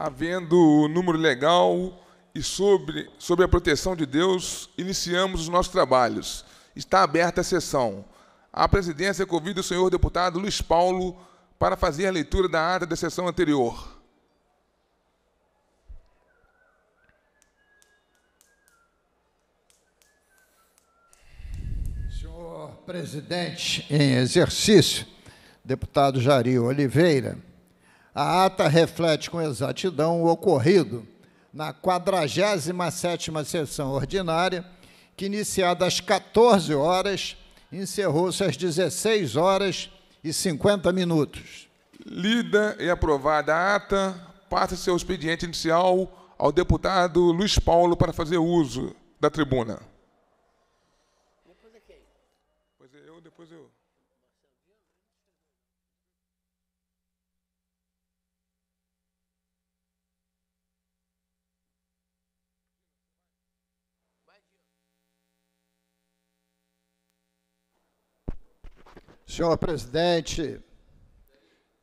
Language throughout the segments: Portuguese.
havendo o número legal e sobre, sobre a proteção de Deus, iniciamos os nossos trabalhos. Está aberta a sessão. A presidência convida o senhor deputado Luiz Paulo para fazer a leitura da ata da sessão anterior. Senhor presidente em exercício, deputado Jari Oliveira a ata reflete com exatidão o ocorrido na 47ª sessão ordinária, que iniciada às 14 horas, encerrou-se às 16 horas e 50 minutos. Lida e aprovada a ata, passa seu expediente inicial ao deputado Luiz Paulo para fazer uso da tribuna. Senhor presidente,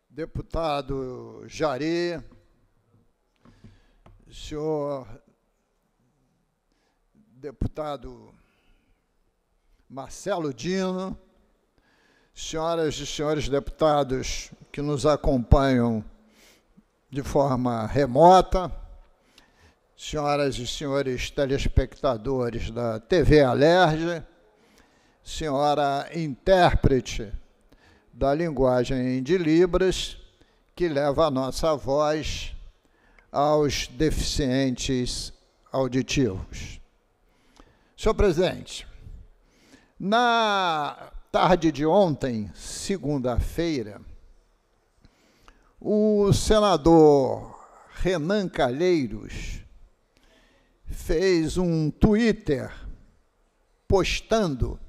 deputado Jari, senhor deputado Marcelo Dino, senhoras e senhores deputados que nos acompanham de forma remota, senhoras e senhores telespectadores da TV Alerj senhora intérprete da linguagem de Libras, que leva a nossa voz aos deficientes auditivos. Senhor presidente, na tarde de ontem, segunda-feira, o senador Renan Calheiros fez um Twitter postando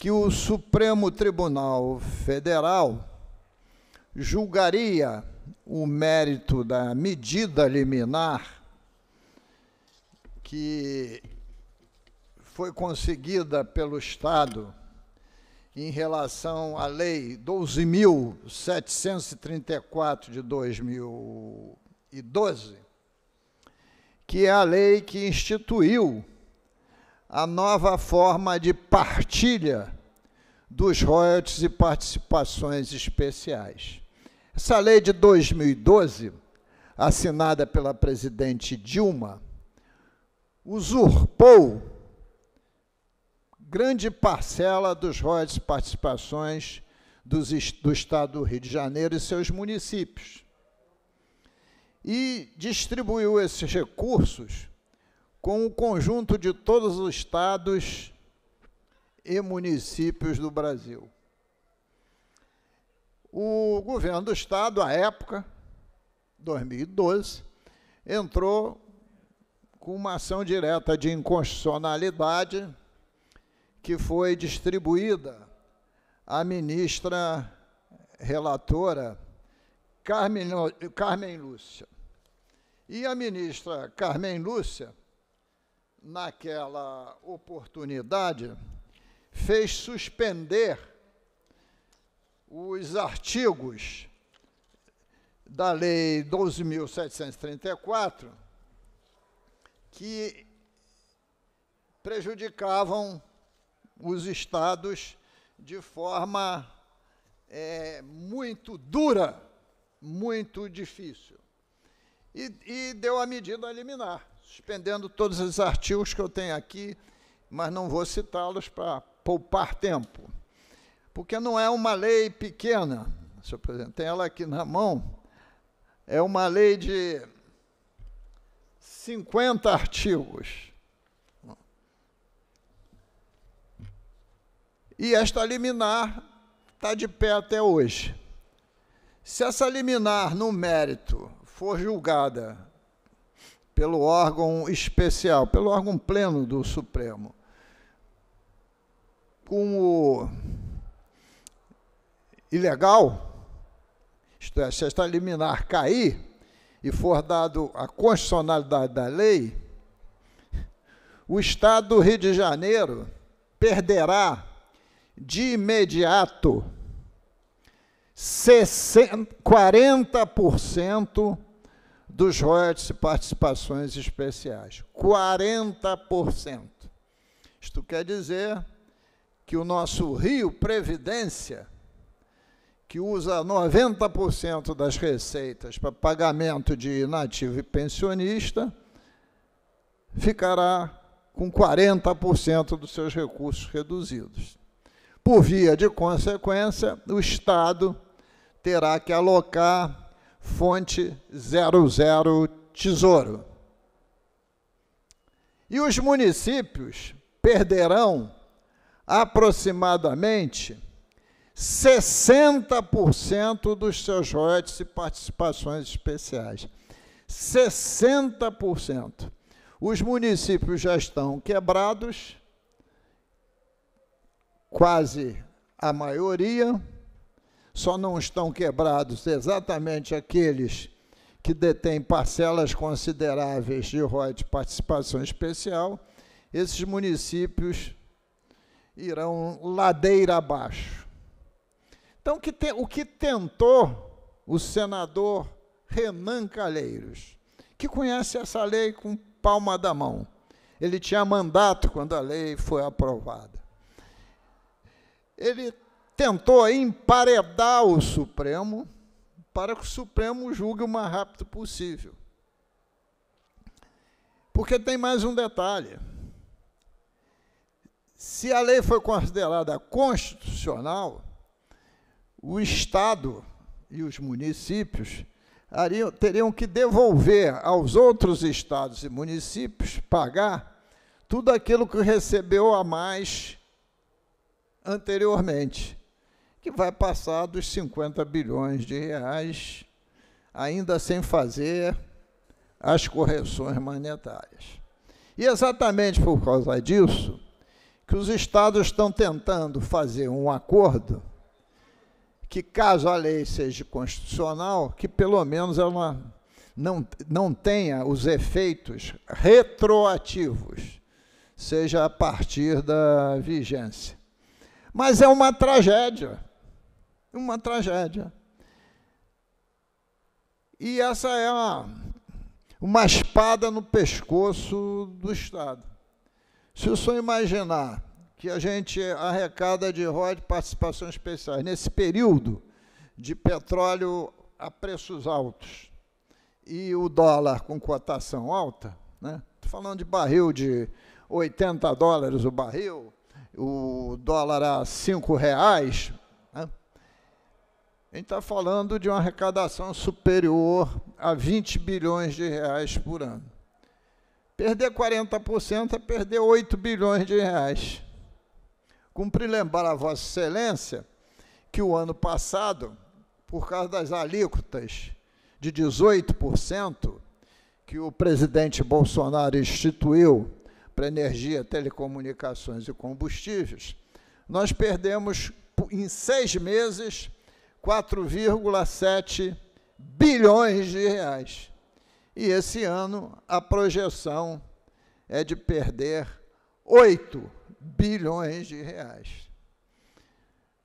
que o Supremo Tribunal Federal julgaria o mérito da medida liminar que foi conseguida pelo Estado em relação à Lei 12.734 de 2012, que é a lei que instituiu a nova forma de partilha dos royalties e participações especiais. Essa lei de 2012, assinada pela presidente Dilma, usurpou grande parcela dos royalties e participações dos, do Estado do Rio de Janeiro e seus municípios. E distribuiu esses recursos com o conjunto de todos os estados e municípios do Brasil. O governo do estado, à época, 2012, entrou com uma ação direta de inconstitucionalidade que foi distribuída à ministra relatora Carmen, Carmen Lúcia. E a ministra Carmen Lúcia naquela oportunidade, fez suspender os artigos da Lei 12.734 que prejudicavam os estados de forma é, muito dura, muito difícil. E, e deu a medida liminar suspendendo todos os artigos que eu tenho aqui, mas não vou citá-los para poupar tempo. Porque não é uma lei pequena, se presidente, apresentei ela aqui na mão, é uma lei de 50 artigos. E esta liminar está de pé até hoje. Se essa liminar, no mérito, for julgada pelo órgão especial, pelo órgão pleno do Supremo. Como ilegal, isto é, se esta liminar cair e for dado a constitucionalidade da lei, o Estado do Rio de Janeiro perderá de imediato 40% dos royalties e participações especiais. 40%. Isto quer dizer que o nosso Rio Previdência, que usa 90% das receitas para pagamento de inativo e pensionista, ficará com 40% dos seus recursos reduzidos. Por via de consequência, o Estado terá que alocar fonte 00 Tesouro. E os municípios perderão aproximadamente 60% dos seus royalties e participações especiais. 60%. Os municípios já estão quebrados, quase a maioria, só não estão quebrados exatamente aqueles que detêm parcelas consideráveis de ROI de participação especial. Esses municípios irão ladeira abaixo. Então, que o que tentou o senador Renan Calheiros, que conhece essa lei com palma da mão. Ele tinha mandato quando a lei foi aprovada. Ele tentou emparedar o Supremo para que o Supremo julgue o mais rápido possível. Porque tem mais um detalhe. Se a lei foi considerada constitucional, o Estado e os municípios teriam que devolver aos outros estados e municípios, pagar, tudo aquilo que recebeu a mais anteriormente que vai passar dos 50 bilhões de reais, ainda sem fazer as correções monetárias. E exatamente por causa disso, que os estados estão tentando fazer um acordo que, caso a lei seja constitucional, que pelo menos ela não, não tenha os efeitos retroativos, seja a partir da vigência. Mas é uma tragédia uma tragédia. E essa é uma, uma espada no pescoço do Estado. Se o senhor imaginar que a gente arrecada de ROI de participações especiais nesse período de petróleo a preços altos e o dólar com cotação alta, né? falando de barril de 80 dólares o barril, o dólar a 5 reais, a gente está falando de uma arrecadação superior a 20 bilhões de reais por ano. Perder 40% é perder 8 bilhões de reais. Cumpre lembrar a Vossa Excelência que o ano passado, por causa das alíquotas de 18% que o presidente Bolsonaro instituiu para energia, telecomunicações e combustíveis, nós perdemos em seis meses 4,7 bilhões de reais. E esse ano a projeção é de perder 8 bilhões de reais.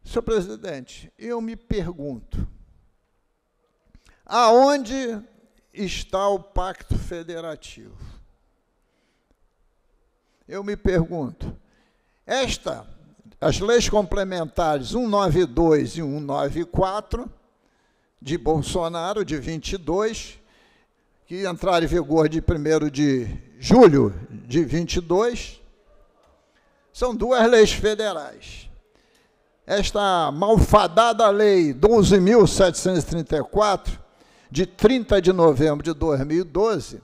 Senhor presidente, eu me pergunto: aonde está o pacto federativo? Eu me pergunto: esta as leis complementares 192 e 194 de Bolsonaro, de 22, que entraram em vigor de 1 de julho de 22, são duas leis federais. Esta malfadada lei 12.734, de 30 de novembro de 2012,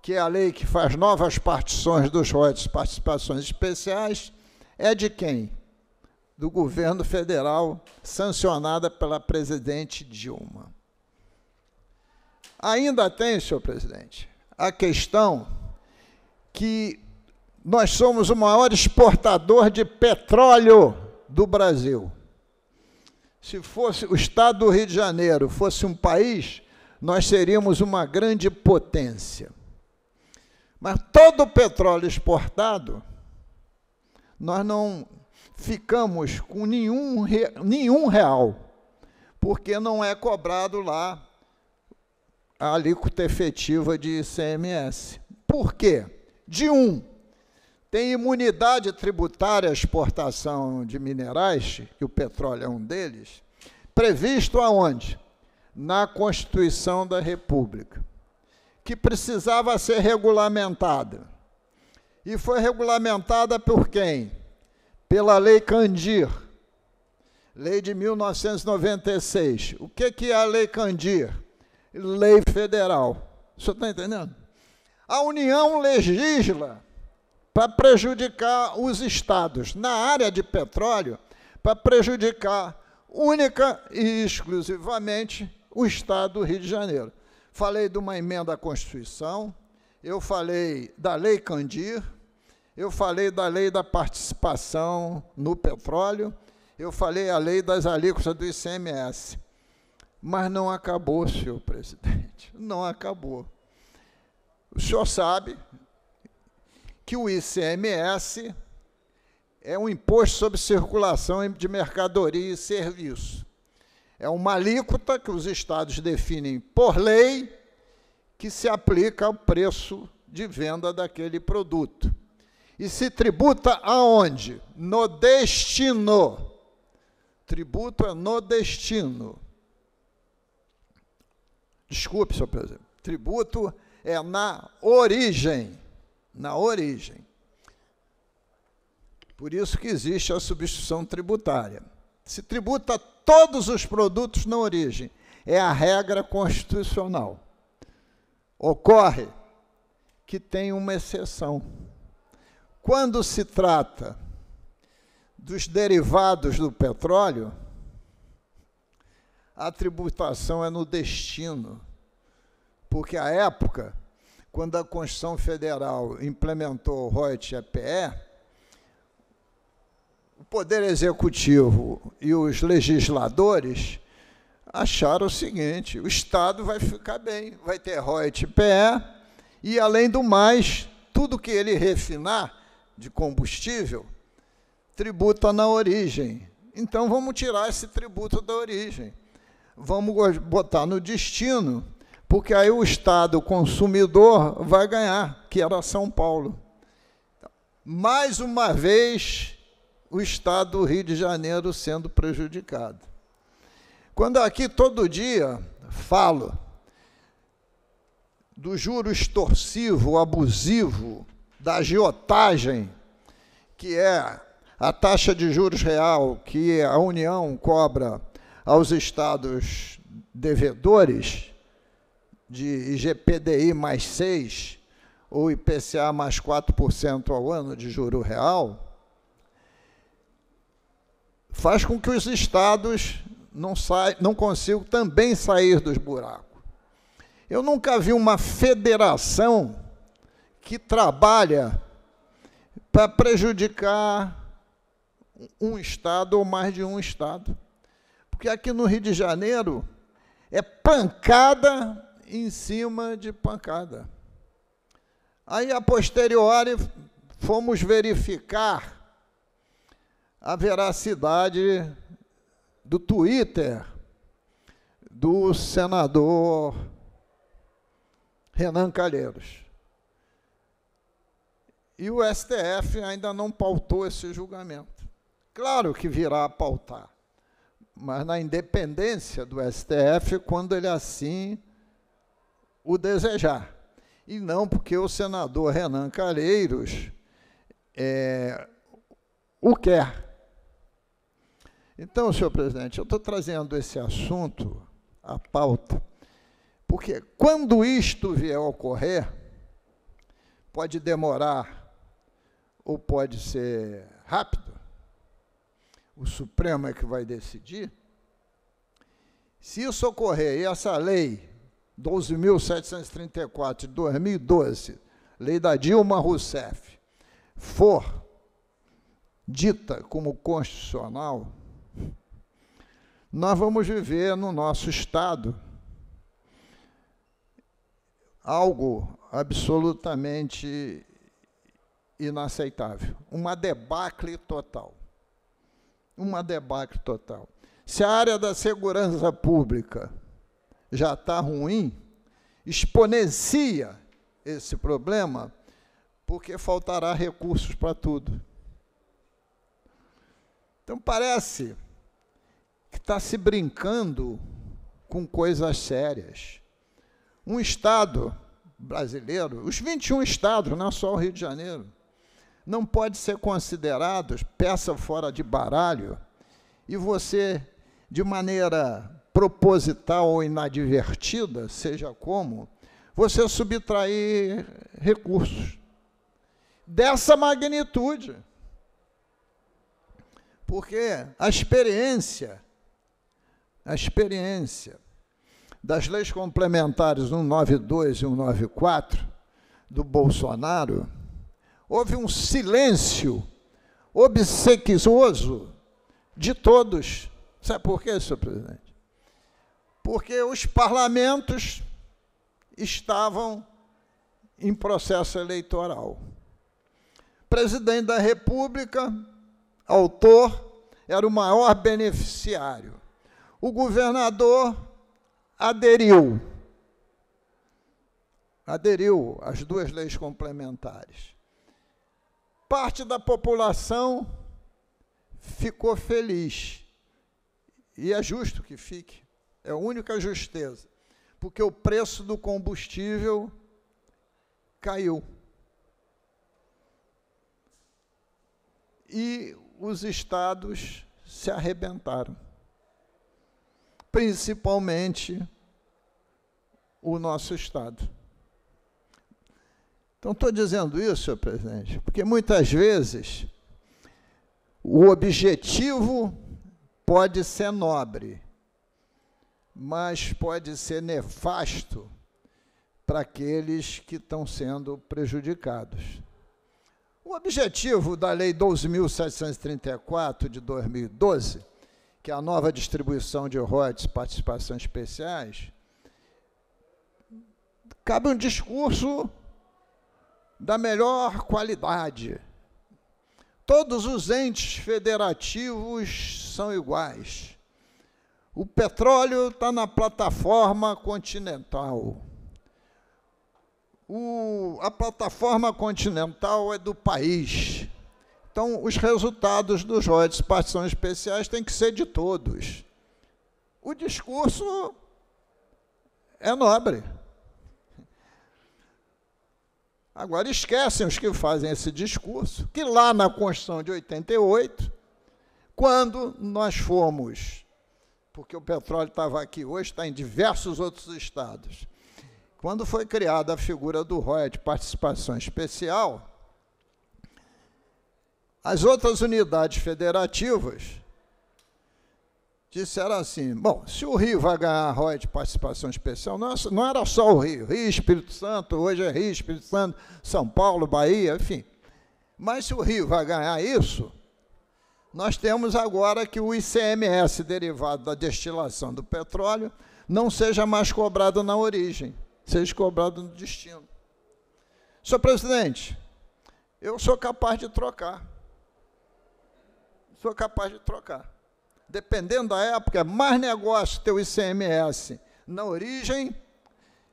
que é a lei que faz novas partições dos royalties participações especiais, é de quem? do governo federal, sancionada pela presidente Dilma. Ainda tem, senhor presidente, a questão que nós somos o maior exportador de petróleo do Brasil. Se fosse o estado do Rio de Janeiro fosse um país, nós seríamos uma grande potência. Mas todo o petróleo exportado, nós não ficamos com nenhum, nenhum real, porque não é cobrado lá a alíquota efetiva de ICMS. Por quê? De um, tem imunidade tributária à exportação de minerais, e o petróleo é um deles, previsto aonde? Na Constituição da República, que precisava ser regulamentada. E foi regulamentada por quem? pela Lei Candir, lei de 1996. O que, que é a Lei Candir? Lei federal. O senhor está entendendo? A União legisla para prejudicar os estados. Na área de petróleo, para prejudicar única e exclusivamente o estado do Rio de Janeiro. Falei de uma emenda à Constituição, eu falei da Lei Candir, eu falei da lei da participação no petróleo, eu falei a lei das alíquotas do ICMS. Mas não acabou, senhor presidente, não acabou. O senhor sabe que o ICMS é um imposto sobre circulação de mercadoria e serviço. É uma alíquota que os estados definem por lei que se aplica ao preço de venda daquele produto. E se tributa aonde? No destino. Tributo é no destino. Desculpe, senhor presidente. Tributo é na origem. Na origem. Por isso que existe a substituição tributária. Se tributa todos os produtos na origem. É a regra constitucional. Ocorre que tem uma exceção quando se trata dos derivados do petróleo, a tributação é no destino, porque a época, quando a Constituição Federal implementou o ROIT-EPE, o Poder Executivo e os legisladores acharam o seguinte: o Estado vai ficar bem, vai ter ROIT-EPE, e além do mais, tudo que ele refinar de combustível tributa na origem. Então vamos tirar esse tributo da origem. Vamos botar no destino, porque aí o Estado consumidor vai ganhar, que era São Paulo. Mais uma vez, o Estado do Rio de Janeiro sendo prejudicado. Quando aqui todo dia falo do juro extorsivo, abusivo, da agiotagem, que é a taxa de juros real que a União cobra aos estados devedores de IGPDI mais 6 ou IPCA mais 4% ao ano de juro real, faz com que os estados não, não consigam também sair dos buracos. Eu nunca vi uma federação que trabalha para prejudicar um Estado ou mais de um Estado. Porque aqui no Rio de Janeiro é pancada em cima de pancada. Aí, a posteriori, fomos verificar a veracidade do Twitter do senador Renan Calheiros. E o STF ainda não pautou esse julgamento. Claro que virá a pautar, mas na independência do STF, quando ele assim o desejar. E não porque o senador Renan Calheiros é, o quer. Então, senhor presidente, eu estou trazendo esse assunto à pauta, porque quando isto vier a ocorrer, pode demorar ou pode ser rápido, o Supremo é que vai decidir. Se isso ocorrer e essa lei 12.734 de 2012, lei da Dilma Rousseff, for dita como constitucional, nós vamos viver no nosso Estado algo absolutamente inaceitável. Uma debacle total. Uma debacle total. Se a área da segurança pública já está ruim, exponencia esse problema, porque faltará recursos para tudo. Então parece que está se brincando com coisas sérias. Um Estado brasileiro, os 21 estados, não é só o Rio de Janeiro, não pode ser considerados peça fora de baralho e você, de maneira proposital ou inadvertida, seja como, você subtrair recursos dessa magnitude. Porque a experiência, a experiência das leis complementares 192 e 194 do Bolsonaro houve um silêncio obsequioso de todos. Sabe por quê, senhor presidente? Porque os parlamentos estavam em processo eleitoral. Presidente da República, autor, era o maior beneficiário. O governador aderiu. Aderiu às duas leis complementares parte da população ficou feliz. E é justo que fique. É a única justeza. Porque o preço do combustível caiu. E os estados se arrebentaram. Principalmente o nosso estado. Então, estou dizendo isso, senhor presidente, porque muitas vezes o objetivo pode ser nobre, mas pode ser nefasto para aqueles que estão sendo prejudicados. O objetivo da Lei 12.734 de 2012, que é a nova distribuição de royalties participações especiais, cabe um discurso da melhor qualidade. Todos os entes federativos são iguais. O petróleo está na plataforma continental. O, a plataforma continental é do país. Então, os resultados dos royalties de especiais têm que ser de todos. O discurso é nobre. Agora esquecem os que fazem esse discurso que lá na Constituição de 88, quando nós fomos, porque o petróleo estava aqui hoje, está em diversos outros estados, quando foi criada a figura do ROE de participação especial, as outras unidades federativas disseram assim: bom, se o Rio vai ganhar a ROE de participação especial, não, é não era só o Rio, Rio Espírito Santo, hoje é Rio Espírito Santo, São Paulo, Bahia, enfim. Mas se o Rio vai ganhar isso, nós temos agora que o ICMS derivado da destilação do petróleo não seja mais cobrado na origem, seja cobrado no destino. Senhor presidente, eu sou capaz de trocar. Sou capaz de trocar dependendo da época, é mais negócio ter o ICMS na origem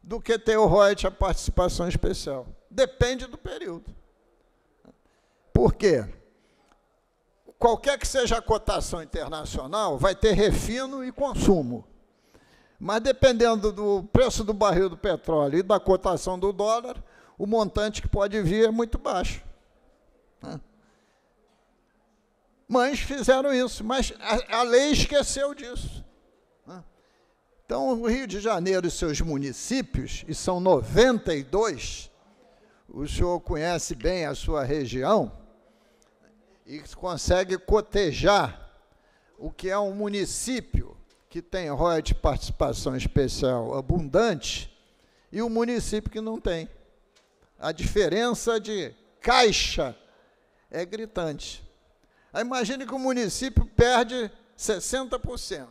do que ter o royalties, a participação especial. Depende do período. Por quê? Qualquer que seja a cotação internacional, vai ter refino e consumo. Mas dependendo do preço do barril do petróleo e da cotação do dólar, o montante que pode vir é muito baixo. Né? mães fizeram isso, mas a, a lei esqueceu disso. Né? Então, o Rio de Janeiro e seus municípios, e são 92, o senhor conhece bem a sua região e consegue cotejar o que é um município que tem royalties de participação especial abundante e o um município que não tem. A diferença de caixa é gritante. Imagine que o município perde 60%.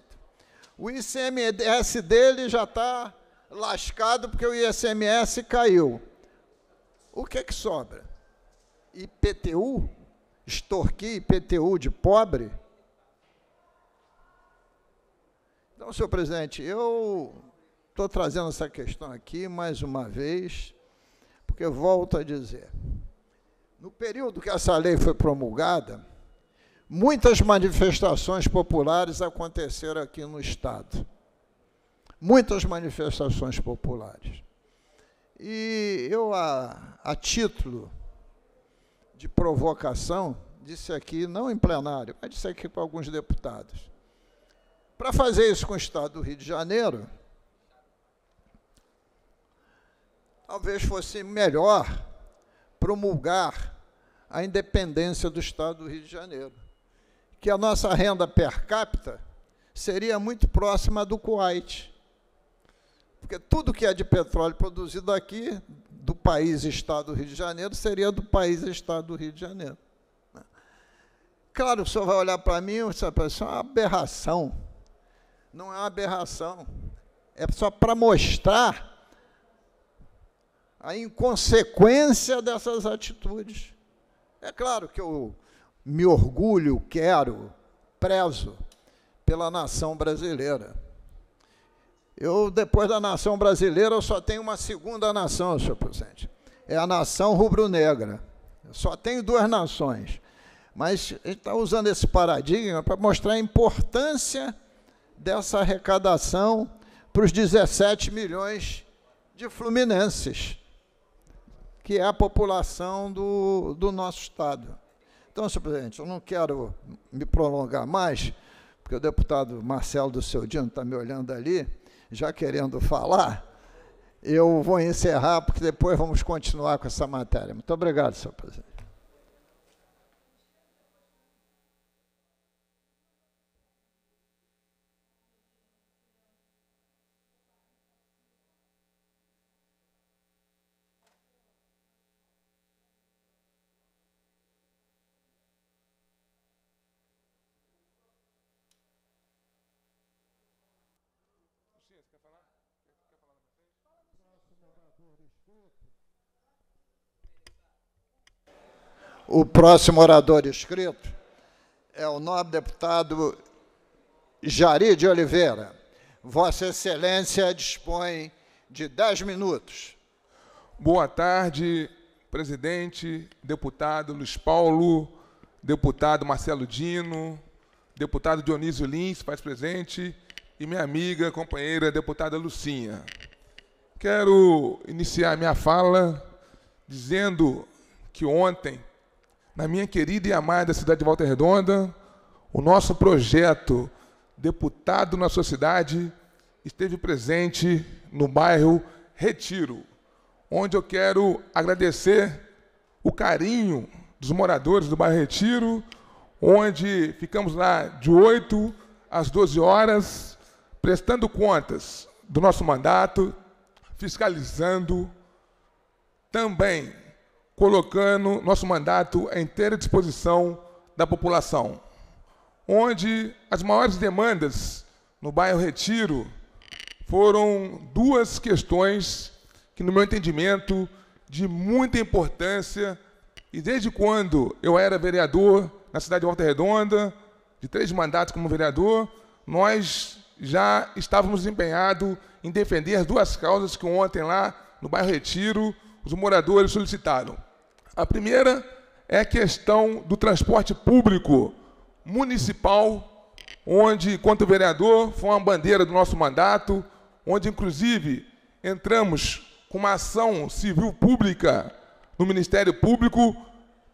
O ICMS dele já está lascado porque o ICMS caiu. O que é que sobra? IPTU? Estorquir IPTU de pobre? Então, senhor presidente, eu estou trazendo essa questão aqui mais uma vez, porque volto a dizer, no período que essa lei foi promulgada, Muitas manifestações populares aconteceram aqui no Estado. Muitas manifestações populares. E eu, a, a título de provocação, disse aqui, não em plenário, mas disse aqui para alguns deputados. Para fazer isso com o Estado do Rio de Janeiro, talvez fosse melhor promulgar a independência do Estado do Rio de Janeiro que a nossa renda per capita seria muito próxima do Kuwait. Porque tudo que é de petróleo produzido aqui, do país Estado do Rio de Janeiro, seria do país Estado do Rio de Janeiro. Claro, o senhor vai olhar para mim e vai pensar, isso é uma aberração. Não é uma aberração. É só para mostrar a inconsequência dessas atitudes. É claro que o, me orgulho, quero, prezo pela nação brasileira. Eu, depois da nação brasileira, eu só tenho uma segunda nação, senhor presidente. É a nação rubro-negra. Só tenho duas nações. Mas a gente está usando esse paradigma para mostrar a importância dessa arrecadação para os 17 milhões de fluminenses, que é a população do, do nosso Estado. Então, senhor presidente, eu não quero me prolongar mais, porque o deputado Marcelo do seu Dino está me olhando ali, já querendo falar. Eu vou encerrar, porque depois vamos continuar com essa matéria. Muito obrigado, senhor presidente. O próximo orador inscrito é o nobre deputado Jari de Oliveira. Vossa Excelência dispõe de 10 minutos. Boa tarde, presidente, deputado Luiz Paulo, deputado Marcelo Dino, deputado Dionísio Lins, faz presente, e minha amiga, companheira, deputada Lucinha. Quero iniciar minha fala dizendo que ontem, na minha querida e amada cidade de Volta Redonda, o nosso projeto Deputado na Sociedade esteve presente no bairro Retiro, onde eu quero agradecer o carinho dos moradores do bairro Retiro, onde ficamos lá de 8 às 12 horas, prestando contas do nosso mandato, fiscalizando, também colocando nosso mandato à inteira disposição da população, onde as maiores demandas no bairro Retiro foram duas questões que, no meu entendimento, de muita importância e desde quando eu era vereador na cidade de Volta Redonda, de três mandatos como vereador, nós já estávamos empenhados em defender as duas causas que ontem lá no bairro Retiro os moradores solicitaram. A primeira é a questão do transporte público municipal, onde, quanto vereador, foi uma bandeira do nosso mandato, onde, inclusive, entramos com uma ação civil pública no Ministério Público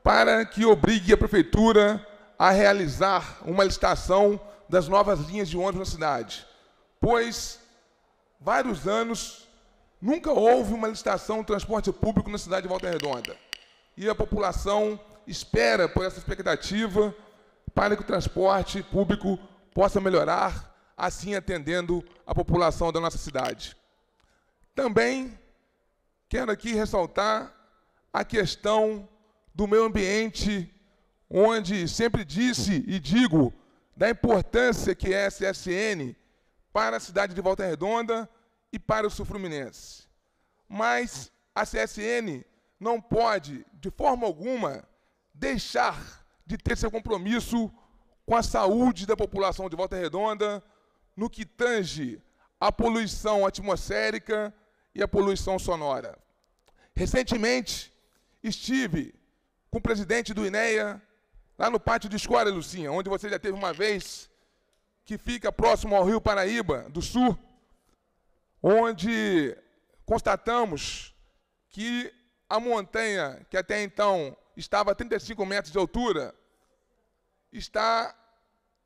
para que obrigue a Prefeitura a realizar uma licitação das novas linhas de ônibus na cidade, pois vários anos nunca houve uma licitação de transporte público na cidade de Volta Redonda. E a população espera por essa expectativa para que o transporte público possa melhorar, assim atendendo a população da nossa cidade. Também quero aqui ressaltar a questão do meio ambiente, onde sempre disse e digo da importância que é a SSN para a cidade de Volta Redonda e para o Sul Fluminense. Mas a CSN não pode, de forma alguma, deixar de ter seu compromisso com a saúde da população de Volta Redonda no que tange à poluição atmosférica e à poluição sonora. Recentemente, estive com o presidente do INEA, lá no pátio de escola, Lucinha, onde você já teve uma vez, que fica próximo ao Rio Paraíba do Sul, onde constatamos que a montanha, que até então estava a 35 metros de altura, está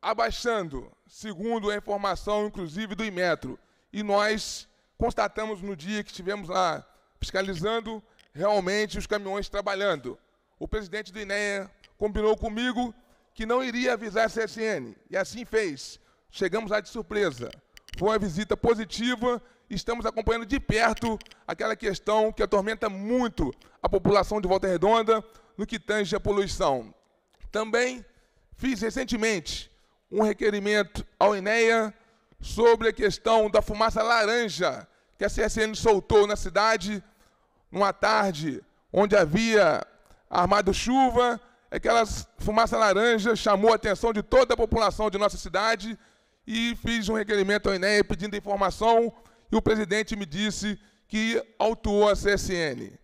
abaixando, segundo a informação, inclusive, do Imetro. E nós constatamos no dia que estivemos lá fiscalizando, realmente os caminhões trabalhando. O presidente do INEA combinou comigo que não iria avisar a CSN, e assim fez. Chegamos lá de surpresa. Foi uma visita positiva, estamos acompanhando de perto aquela questão que atormenta muito a população de Volta Redonda no que tange à poluição. Também fiz recentemente um requerimento ao INEA sobre a questão da fumaça laranja que a CSN soltou na cidade numa tarde onde havia armado chuva aquela fumaça laranja chamou a atenção de toda a população de nossa cidade e fiz um requerimento ao INEA pedindo informação e o presidente me disse que autuou a CSN.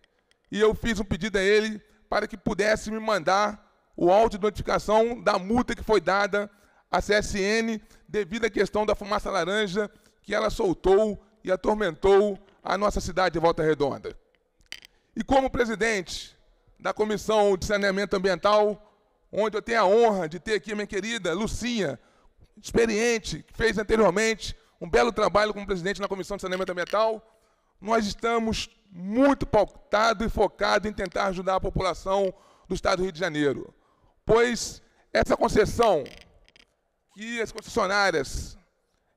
E eu fiz um pedido a ele para que pudesse me mandar o áudio de notificação da multa que foi dada à CSN devido à questão da fumaça laranja que ela soltou e atormentou a nossa cidade de Volta Redonda. E como presidente, da Comissão de Saneamento Ambiental, onde eu tenho a honra de ter aqui minha querida Lucinha, experiente, que fez anteriormente um belo trabalho como presidente na Comissão de Saneamento Ambiental. Nós estamos muito pautados e focados em tentar ajudar a população do Estado do Rio de Janeiro, pois essa concessão que as concessionárias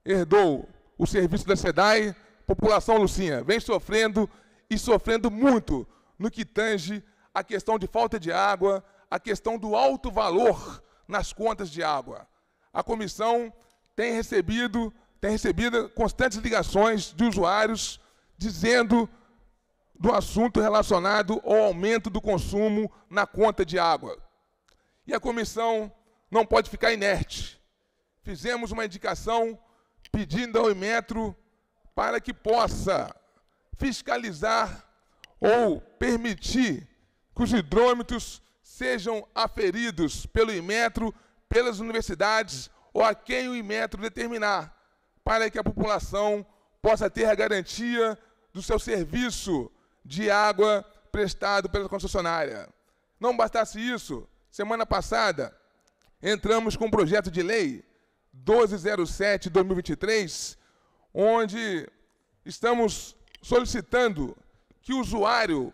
herdou o serviço da SEDAI, população Lucinha, vem sofrendo e sofrendo muito no que tange a questão de falta de água, a questão do alto valor nas contas de água. A comissão tem recebido, tem recebido constantes ligações de usuários dizendo do assunto relacionado ao aumento do consumo na conta de água. E a comissão não pode ficar inerte. Fizemos uma indicação pedindo ao Imetro para que possa fiscalizar ou permitir que os hidrômetros sejam aferidos pelo Imetro, pelas universidades ou a quem o Imetro determinar, para que a população possa ter a garantia do seu serviço de água prestado pela concessionária. Não bastasse isso, semana passada entramos com um projeto de lei 1207/2023, onde estamos solicitando que o usuário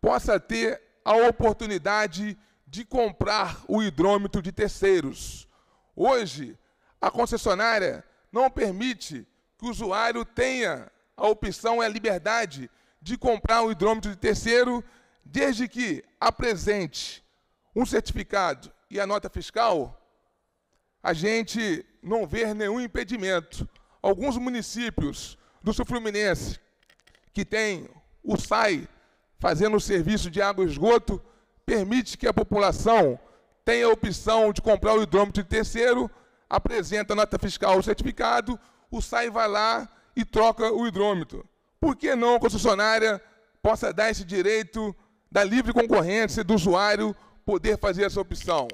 possa ter a oportunidade de comprar o hidrômetro de terceiros. Hoje, a concessionária não permite que o usuário tenha a opção e é a liberdade de comprar o hidrômetro de terceiro, desde que apresente um certificado e a nota fiscal, a gente não vê nenhum impedimento. Alguns municípios do sul fluminense que têm o SAI fazendo o serviço de água e esgoto, permite que a população tenha a opção de comprar o hidrômetro de terceiro, apresenta a nota fiscal o certificado, o SAI vai lá e troca o hidrômetro. Por que não a concessionária possa dar esse direito da livre concorrência do usuário poder fazer essa opção?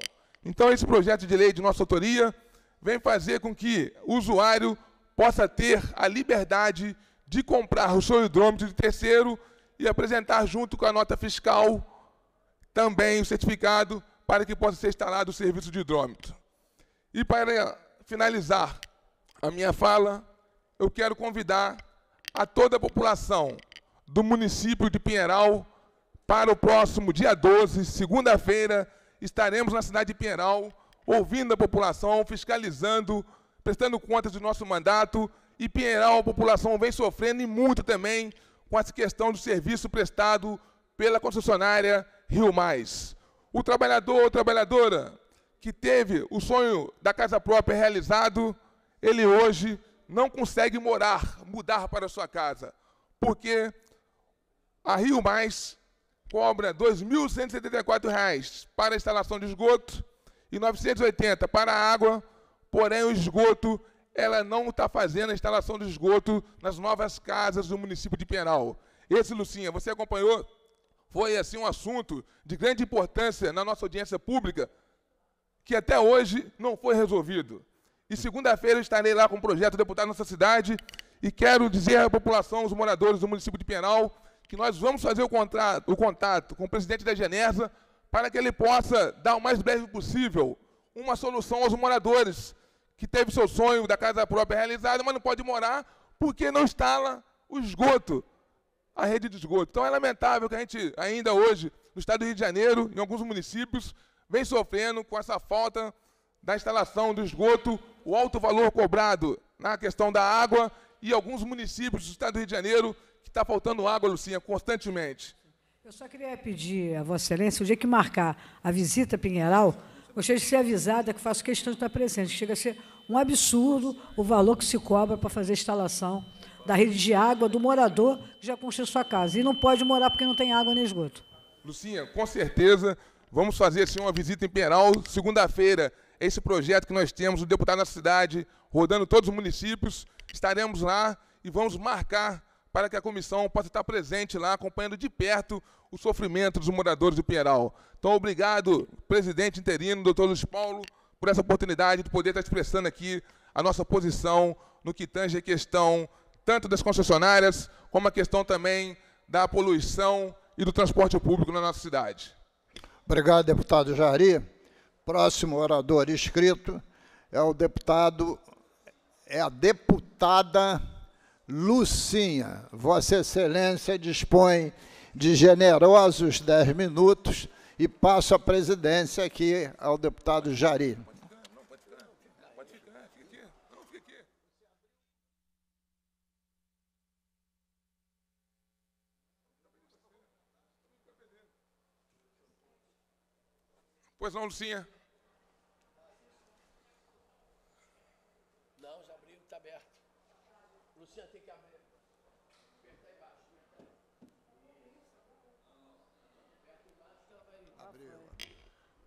Então, esse projeto de lei de nossa autoria vem fazer com que o usuário possa ter a liberdade de comprar o seu hidrômetro de terceiro e apresentar junto com a nota fiscal também o certificado para que possa ser instalado o serviço de hidrômetro. E para finalizar a minha fala, eu quero convidar a toda a população do município de Pinheiral para o próximo dia 12, segunda-feira, estaremos na cidade de Pinheiral, ouvindo a população, fiscalizando, prestando contas do nosso mandato. E Pinheiral, a população vem sofrendo e muito também com essa questão do serviço prestado pela concessionária Rio Mais. O trabalhador ou trabalhadora que teve o sonho da casa própria realizado, ele hoje não consegue morar, mudar para a sua casa, porque a Rio Mais cobra R$ 2.174 para a instalação de esgoto e 980 para a água, porém o esgoto ela não está fazendo a instalação de esgoto nas novas casas do município de Penal. Esse, Lucinha, você acompanhou? Foi, assim, um assunto de grande importância na nossa audiência pública, que até hoje não foi resolvido. E segunda-feira estarei lá com o projeto deputado da nossa cidade e quero dizer à população, aos moradores do município de Penal, que nós vamos fazer o, contrato, o contato com o presidente da Genesa para que ele possa dar o mais breve possível uma solução aos moradores que teve seu sonho da casa própria realizado, mas não pode morar porque não instala o esgoto, a rede de esgoto. Então é lamentável que a gente ainda hoje, no estado do Rio de Janeiro, em alguns municípios, vem sofrendo com essa falta da instalação do esgoto, o alto valor cobrado na questão da água e alguns municípios do estado do Rio de Janeiro que está faltando água, Lucinha, constantemente. Eu só queria pedir a Vossa Excelência, o dia que marcar a visita a Pinheiral, Gostaria de ser avisada que faço questão de estar presente. Chega a ser um absurdo o valor que se cobra para fazer a instalação da rede de água do morador que já construiu sua casa. E não pode morar porque não tem água nem esgoto. Lucinha, com certeza vamos fazer assim, uma visita em Peral, segunda-feira. Esse projeto que nós temos, o deputado na cidade, rodando todos os municípios, estaremos lá e vamos marcar para que a comissão possa estar presente lá, acompanhando de perto o sofrimento dos moradores do Pinheiral. Então, obrigado, presidente interino, doutor Luiz Paulo, por essa oportunidade de poder estar expressando aqui a nossa posição no que tange a questão tanto das concessionárias, como a questão também da poluição e do transporte público na nossa cidade. Obrigado, deputado Jari. Próximo orador inscrito é o deputado, é a deputada Lucinha, Vossa Excelência dispõe de generosos dez minutos e passo a presidência aqui ao deputado Jari. Pois não, Lucinha.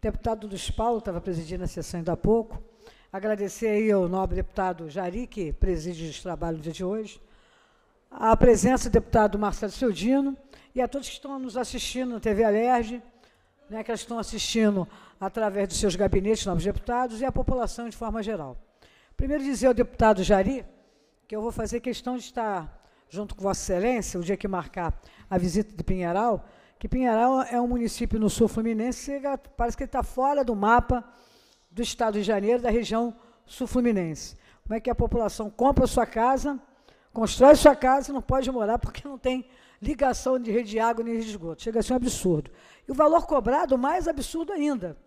deputado dos Paulo estava presidindo a sessão ainda há pouco. Agradecer aí ao nobre deputado Jari, que preside os trabalhos no dia de hoje, a presença do deputado Marcelo Seudino e a todos que estão nos assistindo na TV Alerj, né, que estão assistindo através dos seus gabinetes, novos deputados, e a população de forma geral. Primeiro dizer ao deputado Jari que eu vou fazer questão de estar junto com Vossa Excelência, o dia que marcar a visita de Pinheiral, que Pinheiral é um município no sul fluminense, parece que ele está fora do mapa do estado de Janeiro, da região sul fluminense. Como é que a população compra sua casa, constrói sua casa e não pode morar porque não tem ligação de rede de água nem de esgoto. Chega a ser um absurdo. E o valor cobrado, mais absurdo ainda,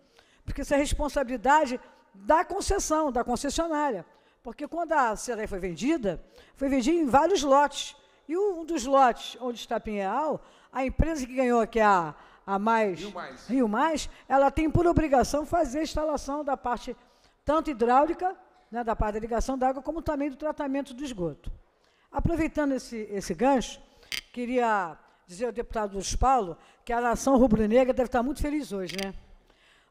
porque isso é responsabilidade da concessão, da concessionária. Porque quando a Serai foi vendida, foi vendida em vários lotes. E um dos lotes onde está Pinheiral a empresa que ganhou, que é a, a mais Rio, mais Rio Mais, ela tem por obrigação fazer a instalação da parte tanto hidráulica, né, da parte da ligação da água, como também do tratamento do esgoto. Aproveitando esse, esse gancho, queria dizer ao deputado Luiz Paulo que a nação rubro-negra deve estar muito feliz hoje, né?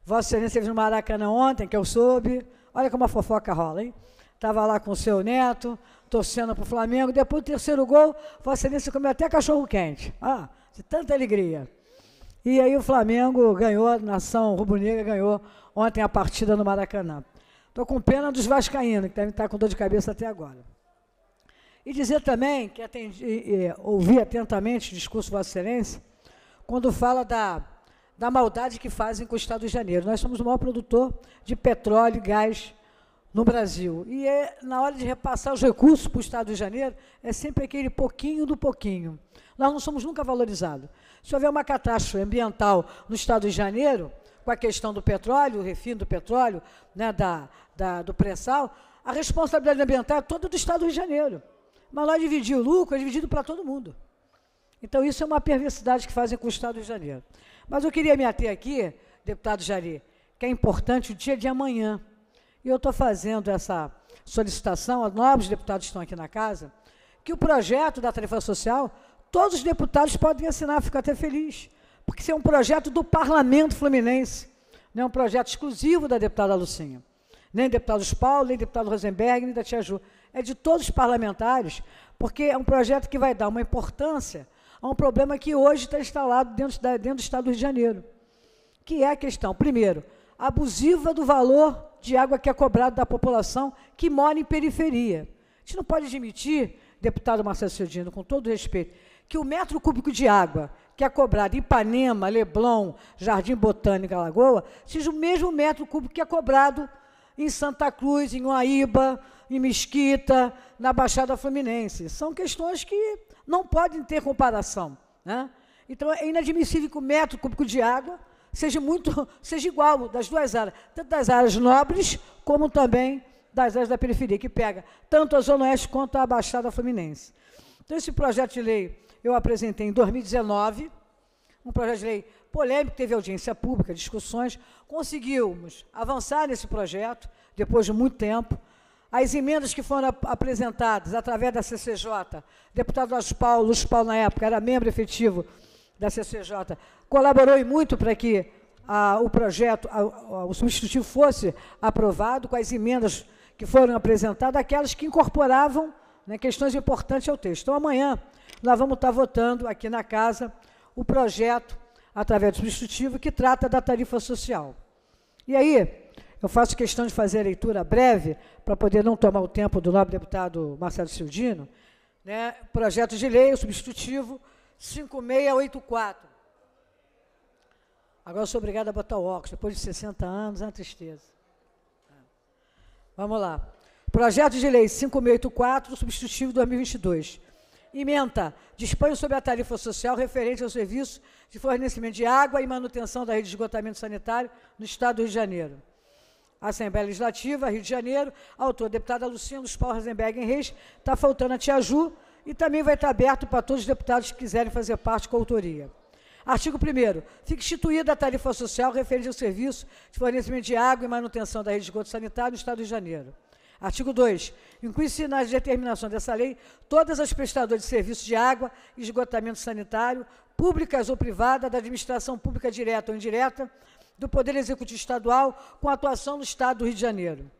Vossa Excelência fez no Maracanã ontem, que eu soube. Olha como a fofoca rola, hein? Estava lá com o seu neto, torcendo para o Flamengo. Depois do terceiro gol, Vossa Excelência comeu até cachorro-quente. Ah, de tanta alegria. E aí o Flamengo ganhou, a nação rubro-negra ganhou ontem a partida no Maracanã. Estou com pena dos vascaínos, que devem estar com dor de cabeça até agora. E dizer também que atendi, ouvi atentamente o discurso Vossa Excelência, quando fala da, da maldade que fazem com o Estado de Janeiro. Nós somos o maior produtor de petróleo e gás no Brasil. E é, na hora de repassar os recursos para o Estado de Janeiro, é sempre aquele pouquinho do pouquinho. Nós não somos nunca valorizados. Se houver uma catástrofe ambiental no Estado de Janeiro, com a questão do petróleo, o refino do petróleo, né, da, da do pré-sal, a responsabilidade ambiental é toda do Estado do Rio de Janeiro. Mas lá é dividir o lucro é dividido para todo mundo. Então, isso é uma perversidade que fazem com o Estado do Rio de Janeiro. Mas eu queria me ater aqui, deputado Jari, que é importante o dia de amanhã. E eu estou fazendo essa solicitação, novos deputados estão aqui na casa, que o projeto da tarifa social Todos os deputados podem assinar, fico até feliz, porque isso é um projeto do parlamento fluminense, não é um projeto exclusivo da deputada Lucinha. Nem deputados Paulo, nem deputado Rosenberg, nem da Tia Ju. É de todos os parlamentares, porque é um projeto que vai dar uma importância a um problema que hoje está instalado dentro, da, dentro do Estado do Rio de Janeiro, que é a questão, primeiro, abusiva do valor de água que é cobrado da população que mora em periferia. A gente não pode admitir, deputado Marcelo Cedino, com todo respeito, que o metro cúbico de água que é cobrado em Ipanema, Leblon, Jardim Botânico, Alagoa, seja o mesmo metro cúbico que é cobrado em Santa Cruz, em Guaíba, em Mesquita, na Baixada Fluminense. São questões que não podem ter comparação. Né? Então, é inadmissível que o metro cúbico de água seja, muito, seja igual das duas áreas, tanto das áreas nobres como também das áreas da periferia, que pega tanto a Zona Oeste quanto a Baixada Fluminense. Então, esse projeto de lei eu apresentei em 2019 um projeto de lei polêmico, teve audiência pública, discussões, conseguimos avançar nesse projeto, depois de muito tempo. As emendas que foram apresentadas através da CCJ, deputado Luiz Paulo, Luiz Paulo na época era membro efetivo da CCJ, colaborou e muito para que a, o projeto, a, a, o substitutivo fosse aprovado com as emendas que foram apresentadas, aquelas que incorporavam né, questões importantes ao é texto. Então, amanhã, nós vamos estar votando aqui na casa o projeto, através do substitutivo, que trata da tarifa social. E aí, eu faço questão de fazer a leitura breve, para poder não tomar o tempo do nobre deputado Marcelo Cildino. Né, projeto de lei, o substitutivo 5684. Agora eu sou obrigada a botar o óculos, depois de 60 anos, é uma tristeza. Vamos lá. Projeto de Lei 5.684, substitutivo 2022. Emenda. Dispõe sobre a tarifa social referente ao serviço de fornecimento de água e manutenção da rede de esgotamento sanitário no Estado do Rio de Janeiro. Assembleia Legislativa, Rio de Janeiro. Autor, deputada Luciana dos Paul Rosenberg em Reis. Está faltando a Tia Ju. E também vai estar tá aberto para todos os deputados que quiserem fazer parte com a autoria. Artigo 1 Fica instituída a tarifa social referente ao serviço de fornecimento de água e manutenção da rede de esgoto sanitário no Estado do Rio de Janeiro. Artigo 2. Incluem-se nas determinações dessa lei todas as prestadoras de serviços de água e esgotamento sanitário, públicas ou privadas, da administração pública direta ou indireta, do Poder Executivo Estadual, com atuação no Estado do Rio de Janeiro.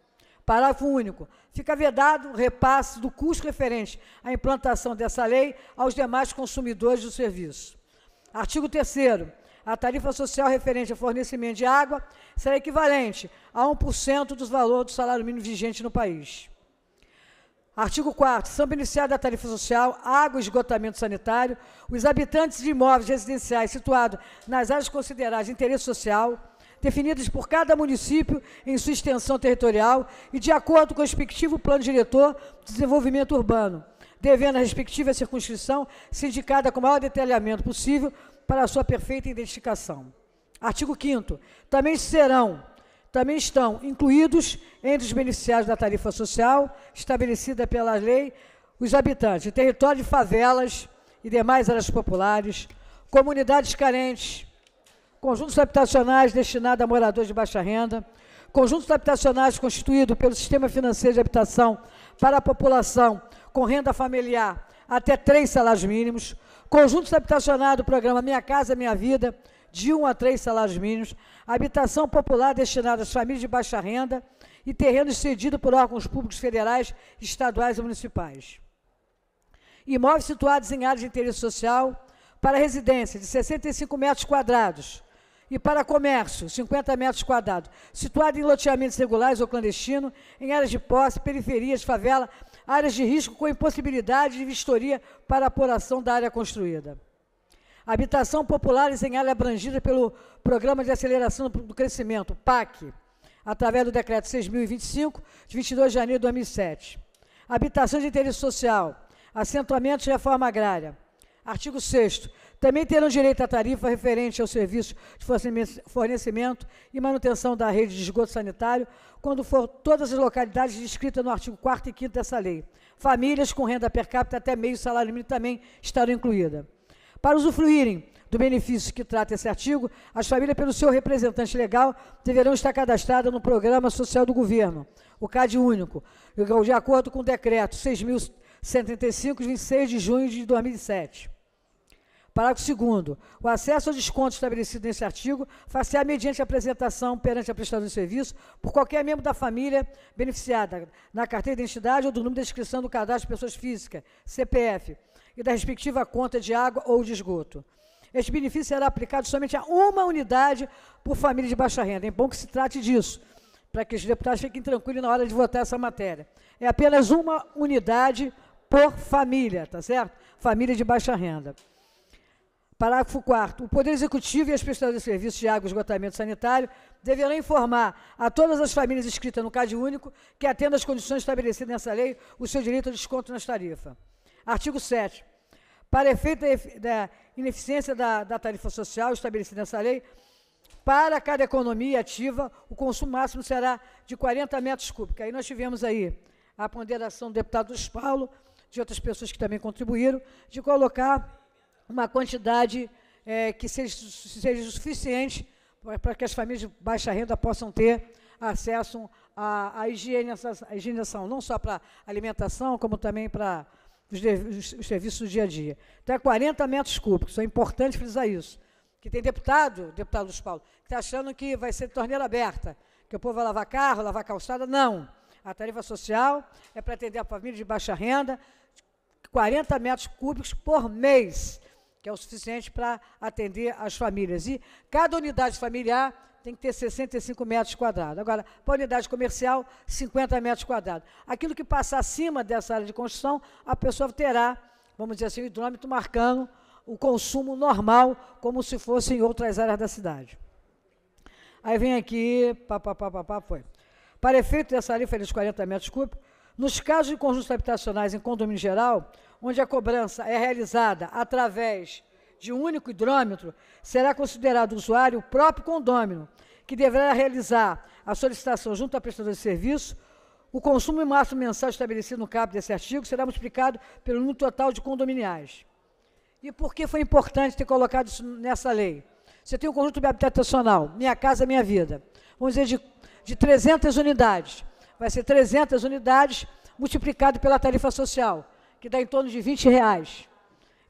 Parágrafo único. Fica vedado o repasse do custo referente à implantação dessa lei aos demais consumidores do serviço. Artigo 3 a tarifa social referente ao fornecimento de água será equivalente a 1% dos valores do salário mínimo vigente no país. Artigo 4. São beneficiados da tarifa social, água e esgotamento sanitário, os habitantes de imóveis residenciais situados nas áreas consideradas de interesse social, definidas por cada município em sua extensão territorial e de acordo com o respectivo plano diretor de desenvolvimento urbano, devendo a respectiva circunscrição ser indicada com o maior detalhamento possível para a sua perfeita identificação. Artigo 5 Também serão, também estão incluídos entre os beneficiários da tarifa social estabelecida pela lei os habitantes de território de favelas e demais áreas populares, comunidades carentes, conjuntos habitacionais destinados a moradores de baixa renda, conjuntos habitacionais constituídos pelo sistema financeiro de habitação para a população com renda familiar até três salários mínimos, Conjuntos habitacionais do programa Minha Casa Minha Vida, de 1 um a 3 salários mínimos, habitação popular destinada às famílias de baixa renda e terrenos cedidos por órgãos públicos federais, estaduais e municipais. Imóveis situados em áreas de interesse social para residência de 65 metros quadrados e para comércio, 50 metros quadrados, situado em loteamentos regulares ou clandestino, em áreas de posse, periferias, favela, áreas de risco com impossibilidade de vistoria para apuração da área construída. Habitação populares em área abrangida pelo Programa de Aceleração do Crescimento, PAC, através do Decreto 6.025, de 22 de janeiro de 2007. Habitação de interesse social, assentamento e reforma agrária. Artigo 6 também terão direito à tarifa referente ao serviço de fornecimento e manutenção da rede de esgoto sanitário, quando for todas as localidades descritas no artigo 4 e 5 dessa lei. Famílias com renda per capita até meio salário mínimo também estarão incluídas. Para usufruírem do benefício que trata esse artigo, as famílias, pelo seu representante legal, deverão estar cadastradas no Programa Social do Governo, o CAD Único, de acordo com o Decreto 6.135, de 26 de junho de 2007. Parágrafo 2 O acesso ao desconto estabelecido neste artigo faz-se mediante apresentação perante a prestadora de serviço por qualquer membro da família beneficiada na carteira de identidade ou do número de inscrição do cadastro de pessoas físicas, CPF, e da respectiva conta de água ou de esgoto. Este benefício será aplicado somente a uma unidade por família de baixa renda. É bom que se trate disso, para que os deputados fiquem tranquilos na hora de votar essa matéria. É apenas uma unidade por família, tá certo? Família de baixa renda. Parágrafo 4. O Poder Executivo e as prestadoras de serviços de água e esgotamento sanitário deverão informar a todas as famílias inscritas no CAD único que atendam às condições estabelecidas nessa lei o seu direito a desconto nas tarifas. Artigo 7. Para efeito da ineficiência da, da tarifa social estabelecida nessa lei, para cada economia ativa, o consumo máximo será de 40 metros cúbicos. Aí nós tivemos aí a ponderação do deputado Luiz Paulo, de outras pessoas que também contribuíram, de colocar uma quantidade é, que seja, seja suficiente para que as famílias de baixa renda possam ter acesso à, à, à higienização, não só para alimentação, como também para os, os, os, serviços do dia a dia. Então, é 40 metros cúbicos, então é importante frisar isso. Que tem deputado, deputado Luiz Paulo, que está achando que vai ser torneira aberta, que o povo vai lavar carro, lavar calçada. Não. A tarifa social é para atender a família de baixa renda, 40 metros cúbicos por mês que é o suficiente para atender as famílias. E cada unidade familiar tem que ter 65 metros quadrados. Agora, para a unidade comercial, 50 metros quadrados. Aquilo que passar acima dessa área de construção, a pessoa terá, vamos dizer assim, o hidrômetro marcando o consumo normal, como se fosse em outras áreas da cidade. Aí vem aqui, papapá, foi. Para efeito dessa tarifa de 40 metros cúbicos, nos casos de conjuntos habitacionais em condomínio geral, onde a cobrança é realizada através de um único hidrômetro, será considerado usuário o próprio condômino, que deverá realizar a solicitação junto à prestadora de serviço. O consumo máximo mensal estabelecido no caput desse artigo será multiplicado pelo número total de condominiais. E por que foi importante ter colocado isso nessa lei? Você tem um conjunto habitacional, Minha Casa Minha Vida, vamos dizer de, de 300 unidades. Vai ser 300 unidades multiplicado pela tarifa social, que dá em torno de 20 reais.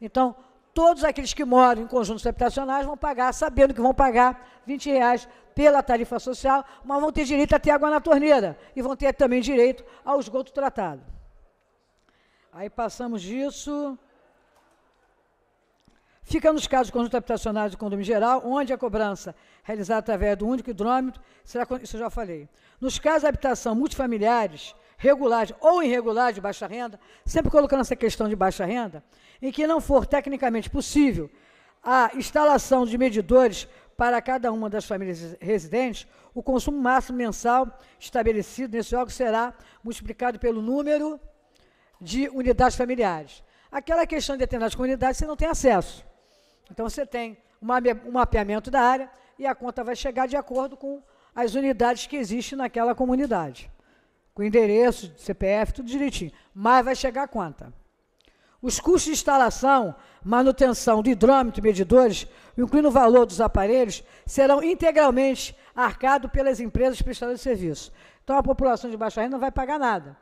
Então, todos aqueles que moram em conjuntos habitacionais vão pagar, sabendo que vão pagar 20 reais pela tarifa social, mas vão ter direito a ter água na torneira e vão ter também direito ao esgoto tratado. Aí passamos disso. Fica nos casos de conjuntos habitacionais e condomínio geral, onde a cobrança é realizada através do único hidrômetro será. Isso eu já falei. Nos casos de habitação multifamiliares, regulares ou irregulares de baixa renda, sempre colocando essa questão de baixa renda, em que não for tecnicamente possível a instalação de medidores para cada uma das famílias residentes, o consumo máximo mensal estabelecido nesse órgão será multiplicado pelo número de unidades familiares. Aquela questão de determinadas comunidades você não tem acesso. Então você tem um mapeamento da área e a conta vai chegar de acordo com as unidades que existem naquela comunidade com endereço, CPF, tudo direitinho. Mas vai chegar a conta. Os custos de instalação, manutenção do hidrômetro e medidores, incluindo o valor dos aparelhos, serão integralmente arcados pelas empresas prestadoras de serviço. Então, a população de baixa renda não vai pagar nada.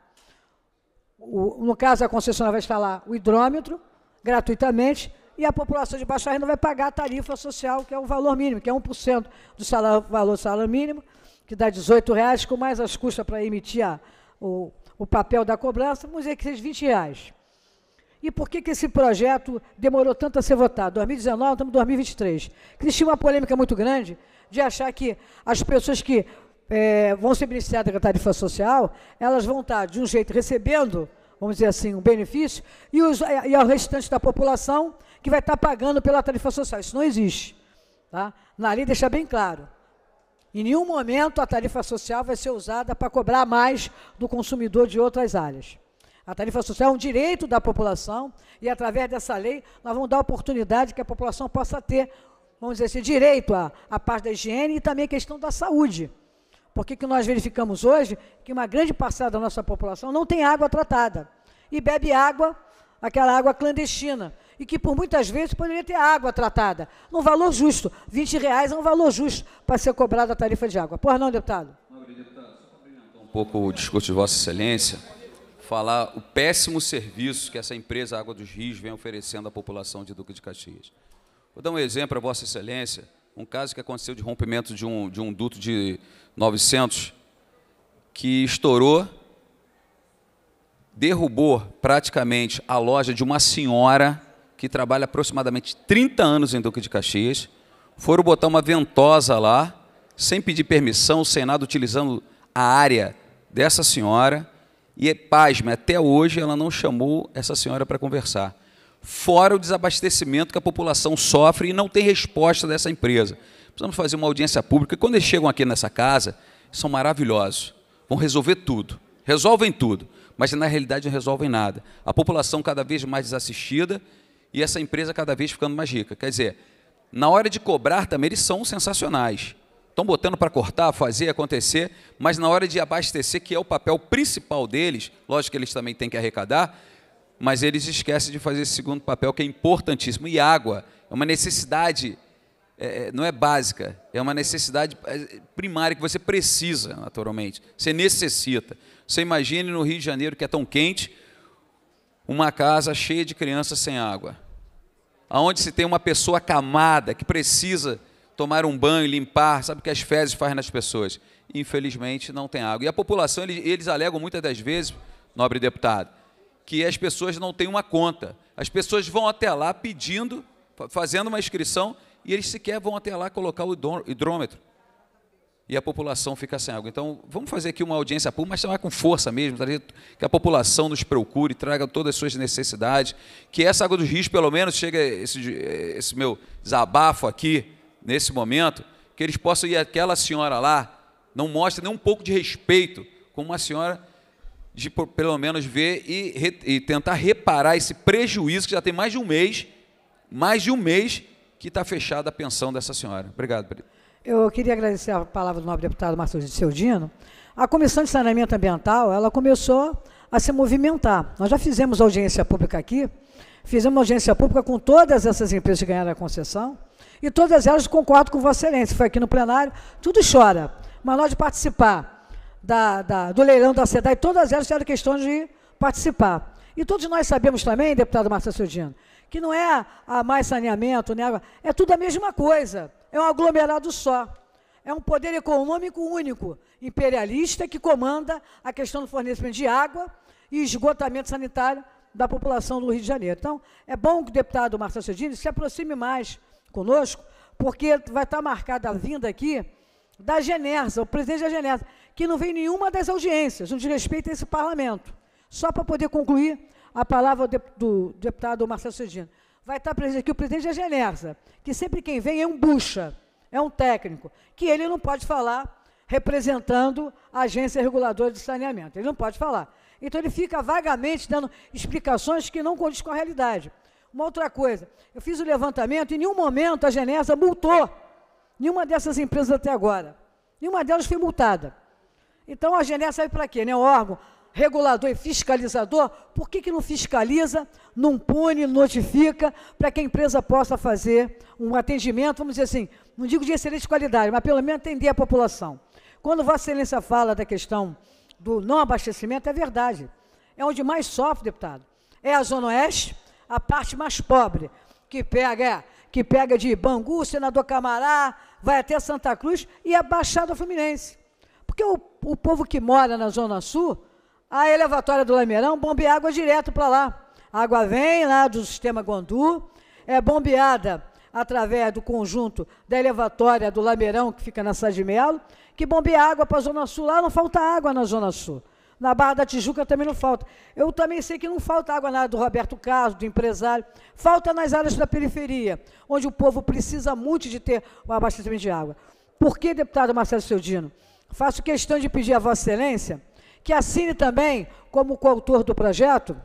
O, no caso, a concessionária vai instalar o hidrômetro gratuitamente e a população de baixa renda vai pagar a tarifa social, que é o valor mínimo, que é 1% do salário, valor do salário mínimo, que dá 18 reais, com mais as custas para emitir a, o, o papel da cobrança, vamos dizer que seja 20 reais. E por que, que esse projeto demorou tanto a ser votado? 2019, estamos em 2023. Existia uma polêmica muito grande de achar que as pessoas que é, vão ser beneficiadas da tarifa social, elas vão estar, de um jeito, recebendo, vamos dizer assim, um benefício, e, os, eh, e o restante da população que vai estar pagando pela tarifa social. Isso não existe. Tá? Na lei deixa bem claro. Em nenhum momento a tarifa social vai ser usada para cobrar mais do consumidor de outras áreas. A tarifa social é um direito da população e, através dessa lei, nós vamos dar oportunidade que a população possa ter, vamos dizer esse assim, direito à, à parte da higiene e também a questão da saúde. Porque que nós verificamos hoje é que uma grande parcela da nossa população não tem água tratada e bebe água, aquela água clandestina, e que por muitas vezes poderia ter água tratada, num valor justo. 20 reais é um valor justo para ser cobrada a tarifa de água. Pois não, deputado? Um pouco o discurso de Vossa Excelência, falar o péssimo serviço que essa empresa Água dos Rios vem oferecendo à população de Duque de Caxias. Vou dar um exemplo a Vossa Excelência, um caso que aconteceu de rompimento de um, de um duto de 900 que estourou derrubou praticamente a loja de uma senhora que trabalha aproximadamente 30 anos em Duque de Caxias, foram botar uma ventosa lá, sem pedir permissão, sem Senado utilizando a área dessa senhora, e pasme, até hoje ela não chamou essa senhora para conversar. Fora o desabastecimento que a população sofre e não tem resposta dessa empresa. Precisamos fazer uma audiência pública. E quando eles chegam aqui nessa casa, são maravilhosos. Vão resolver tudo. Resolvem tudo. Mas na realidade não resolvem nada. A população cada vez mais desassistida e essa empresa cada vez ficando mais rica. Quer dizer, na hora de cobrar também eles são sensacionais. Estão botando para cortar, fazer, acontecer, mas na hora de abastecer, que é o papel principal deles, lógico que eles também têm que arrecadar, mas eles esquecem de fazer esse segundo papel que é importantíssimo. E água é uma necessidade, é, é não é básica, é uma necessidade é, primária que você precisa, naturalmente. Você necessita. Você imagine no Rio de Janeiro, que é tão quente, uma casa cheia de crianças sem água aonde se tem uma pessoa acamada que precisa tomar um banho, limpar, sabe o que as fezes fazem nas pessoas? Infelizmente não tem água. E a população, eles, eles alegam muitas das vezes, nobre deputado, que as pessoas não têm uma conta. As pessoas vão até lá pedindo, fazendo uma inscrição, e eles sequer vão até lá colocar o hidrômetro e a população fica sem água. Então, vamos fazer aqui uma audiência pública, mas com força mesmo, tá? que a população nos procure, traga todas as suas necessidades, que essa água dos rios, pelo menos, chegue esse, esse meu desabafo aqui, nesse momento, que eles possam ir aquela senhora lá, não mostre nem um pouco de respeito com uma senhora, de pelo menos ver e, e tentar reparar esse prejuízo que já tem mais de um mês, mais de um mês que está fechada a pensão dessa senhora. Obrigado, Pedro. Eu queria agradecer a palavra do nobre deputado Marcelo de Seudino. A Comissão de Saneamento Ambiental, ela começou a se movimentar. Nós já fizemos audiência pública aqui, fizemos audiência pública com todas essas empresas que ganharam a concessão, e todas elas concordam com Vossa Excelência. Foi aqui no plenário, tudo chora. Mas nós de participar da, da, do leilão da SEDAI, todas elas tiveram questão de participar. E todos nós sabemos também, deputado Marcelo Seudino, que não é a mais saneamento, né? é tudo a mesma coisa, é um aglomerado só. É um poder econômico único, imperialista, que comanda a questão do fornecimento de água e esgotamento sanitário da população do Rio de Janeiro. Então, é bom que o deputado Marcelo Cedini se aproxime mais conosco, porque vai estar marcada a vinda aqui da Genersa, o presidente da Genersa, que não vem nenhuma das audiências, não a esse parlamento. Só para poder concluir a palavra do, deputado Marcelo Cedino. Vai estar presente aqui o presidente da Genersa, que sempre quem vem é um bucha, é um técnico, que ele não pode falar representando a agência reguladora de saneamento. Ele não pode falar. Então ele fica vagamente dando explicações que não condiz com a realidade. Uma outra coisa, eu fiz o levantamento e em nenhum momento a Genesa multou nenhuma dessas empresas até agora. Nenhuma delas foi multada. Então a Genesa serve para quê? Né? O órgão regulador e fiscalizador, por que, que não fiscaliza, não pune, notifica, para que a empresa possa fazer um atendimento, vamos dizer assim, não digo de excelente qualidade, mas pelo menos atender a população. Quando Vossa Excelência fala da questão do não abastecimento, é verdade. É onde mais sofre, deputado. É a Zona Oeste, a parte mais pobre, que pega, é, que pega de Bangu, Senador Camará, vai até Santa Cruz e a é Baixada Fluminense. Porque o, o povo que mora na Zona Sul a elevatória do Lameirão bombeia água direto para lá. A água vem lá do sistema Guandu, é bombeada através do conjunto da elevatória do Lameirão, que fica na Sá de Melo, que bombeia água para a Zona Sul. Lá não falta água na Zona Sul. Na Barra da Tijuca também não falta. Eu também sei que não falta água na área do Roberto Carlos, do empresário. Falta nas áreas da periferia, onde o povo precisa muito de ter o abastecimento de água. Por que, deputado Marcelo Seudino? Faço questão de pedir à Vossa Excelência que assine também como coautor do projeto,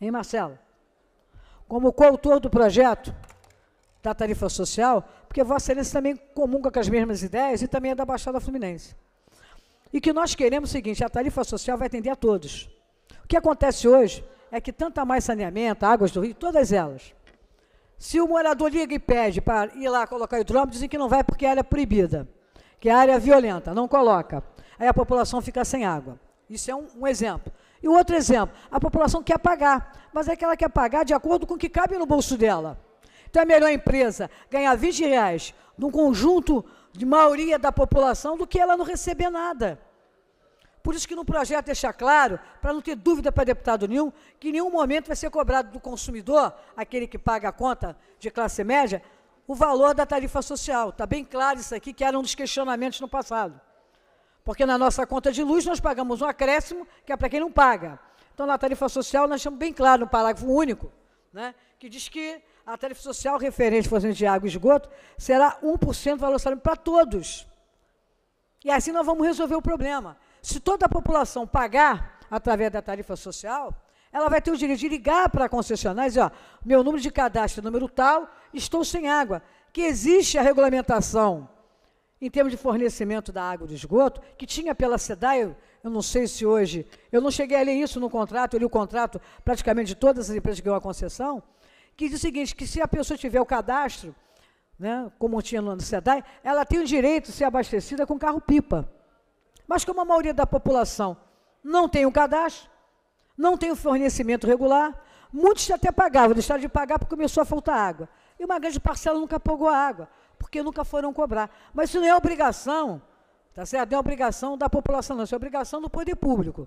hein, Marcelo? Como coautor do projeto da tarifa social, porque Vossa Excelência também comunga com as mesmas ideias e também é da Baixada Fluminense. E que nós queremos o seguinte: a tarifa social vai atender a todos. O que acontece hoje é que tanto a mais saneamento, águas do rio, todas elas. Se o morador liga e pede para ir lá colocar hidrômetro, dizem que não vai porque é área proibida, que é área violenta, não coloca. Aí a população fica sem água. Isso é um, um exemplo. E outro exemplo, a população quer pagar, mas é que ela quer pagar de acordo com o que cabe no bolso dela. Então é melhor a empresa ganhar 20 reais num conjunto de maioria da população do que ela não receber nada. Por isso que no projeto deixa claro, para não ter dúvida para deputado nenhum, que em nenhum momento vai ser cobrado do consumidor, aquele que paga a conta de classe média, o valor da tarifa social. Está bem claro isso aqui, que era um dos questionamentos no passado. Porque na nossa conta de luz nós pagamos um acréscimo, que é para quem não paga. Então, na tarifa social, nós estamos bem claro no parágrafo único, né, que diz que a tarifa social referente à de água e esgoto será 1% do valor salário para todos. E assim nós vamos resolver o problema. Se toda a população pagar através da tarifa social, ela vai ter o direito de ligar para a concessionária e dizer, ó, meu número de cadastro é número tal, estou sem água. Que existe a regulamentação em termos de fornecimento da água de esgoto, que tinha pela SEDAI, eu não sei se hoje, eu não cheguei a ler isso no contrato, eu li o contrato praticamente de todas as empresas que ganham a concessão, que diz o seguinte, que se a pessoa tiver o cadastro, né, como tinha no SEDAI, ela tem o direito de ser abastecida com carro-pipa. Mas como a maioria da população não tem o cadastro, não tem o fornecimento regular, muitos até pagavam, deixaram de pagar porque começou a faltar água. E uma grande parcela nunca pagou a água porque nunca foram cobrar. Mas isso não é obrigação, tá certo? Não é obrigação da população, não. Isso é obrigação do poder público.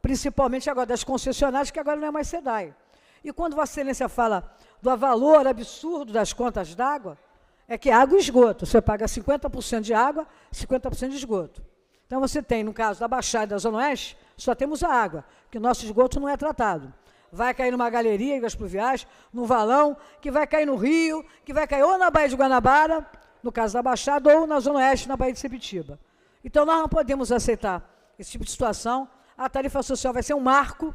Principalmente agora das concessionárias, que agora não é mais SEDAI. E quando Vossa Excelência fala do valor absurdo das contas d'água, é que água e esgoto. Você paga 50% de água, 50% de esgoto. Então você tem, no caso da Baixada da Zona Oeste, só temos a água, que o nosso esgoto não é tratado. Vai cair numa galeria, em Pluviais, num valão, que vai cair no rio, que vai cair ou na Baía de Guanabara, no caso da Baixada, ou na Zona Oeste, na Baía de Sepitiba. Então, nós não podemos aceitar esse tipo de situação. A tarifa social vai ser um marco,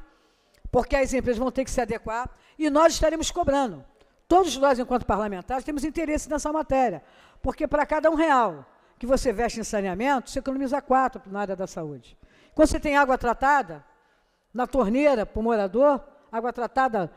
porque as empresas vão ter que se adequar, e nós estaremos cobrando. Todos nós, enquanto parlamentares, temos interesse nessa matéria, porque para cada um real que você veste em saneamento, você economiza quatro na área da saúde. Quando você tem água tratada, na torneira, para o morador, água tratada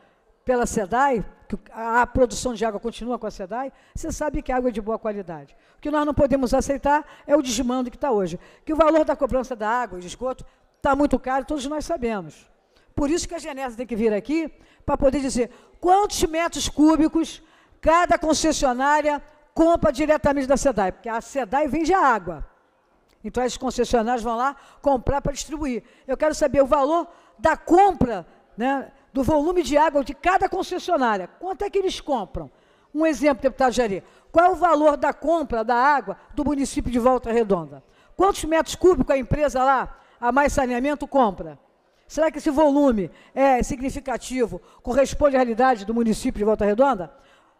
pela SEDAI, que a produção de água continua com a SEDAI, você sabe que a água é de boa qualidade. O que nós não podemos aceitar é o desmando que está hoje. Que o valor da cobrança da água e de esgoto está muito caro, todos nós sabemos. Por isso que a Genese tem que vir aqui para poder dizer quantos metros cúbicos cada concessionária compra diretamente da SEDAI, porque a SEDAI vende a água. Então, esses concessionários vão lá comprar para distribuir. Eu quero saber o valor da compra né, do volume de água de cada concessionária. Quanto é que eles compram? Um exemplo, deputado Jari. Qual é o valor da compra da água do município de Volta Redonda? Quantos metros cúbicos a empresa lá, a Mais Saneamento, compra? Será que esse volume é significativo, corresponde à realidade do município de Volta Redonda?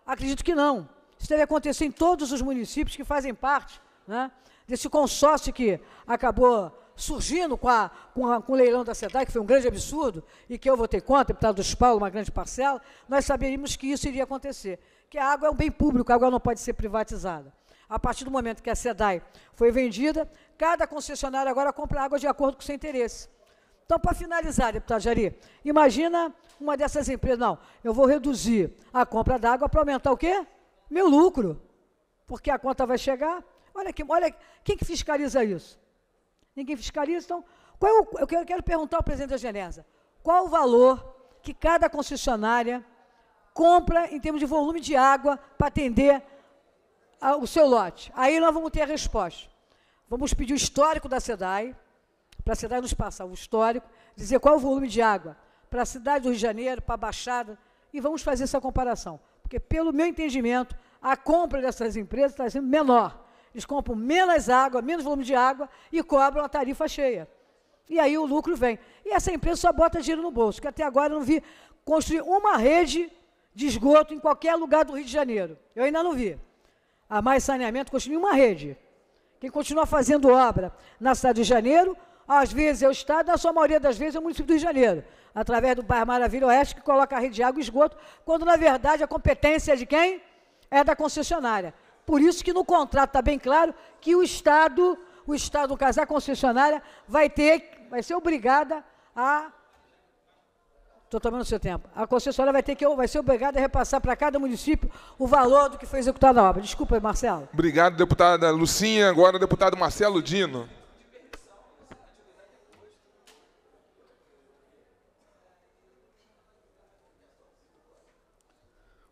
Acredito que não. Isso deve acontecer em todos os municípios que fazem parte né, desse consórcio que acabou surgindo com, a, com, a, com, o leilão da SEDAI, que foi um grande absurdo, e que eu votei contra, deputado dos Paulo, uma grande parcela, nós saberíamos que isso iria acontecer, que a água é um bem público, a água não pode ser privatizada. A partir do momento que a SEDAI foi vendida, cada concessionário agora compra água de acordo com seu interesse. Então, para finalizar, deputado Jari, imagina uma dessas empresas, não, eu vou reduzir a compra da água para aumentar o quê? Meu lucro, porque a conta vai chegar. Olha olha, quem que fiscaliza isso? ninguém fiscaliza. Então, qual é o, eu quero, eu quero perguntar ao presidente da Genesa, qual o valor que cada concessionária compra em termos de volume de água para atender a, o seu lote? Aí nós vamos ter a resposta. Vamos pedir o histórico da SEDAI, para a SEDAI nos passar o histórico, dizer qual é o volume de água para a cidade do Rio de Janeiro, para a Baixada, e vamos fazer essa comparação. Porque, pelo meu entendimento, a compra dessas empresas está sendo menor eles compram menos água, menos volume de água e cobram a tarifa cheia. E aí o lucro vem. E essa empresa só bota dinheiro no bolso, que até agora eu não vi construir uma rede de esgoto em qualquer lugar do Rio de Janeiro. Eu ainda não vi. A Mais Saneamento construiu uma rede. Quem continua fazendo obra na cidade de Janeiro, às vezes é o Estado, na sua maioria das vezes é o município do Rio de Janeiro, através do Bairro Maravilha Oeste, que coloca a rede de água e esgoto, quando na verdade a competência é de quem? É da concessionária. Por isso que no contrato está bem claro que o Estado, o Estado, do caso, a concessionária, vai ter, vai ser obrigada a. Estou tomando o seu tempo. A concessionária vai ter que vai ser obrigada a repassar para cada município o valor do que foi executado na obra. Desculpa, Marcelo. Obrigado, deputada Lucinha. Agora, deputado Marcelo Dino.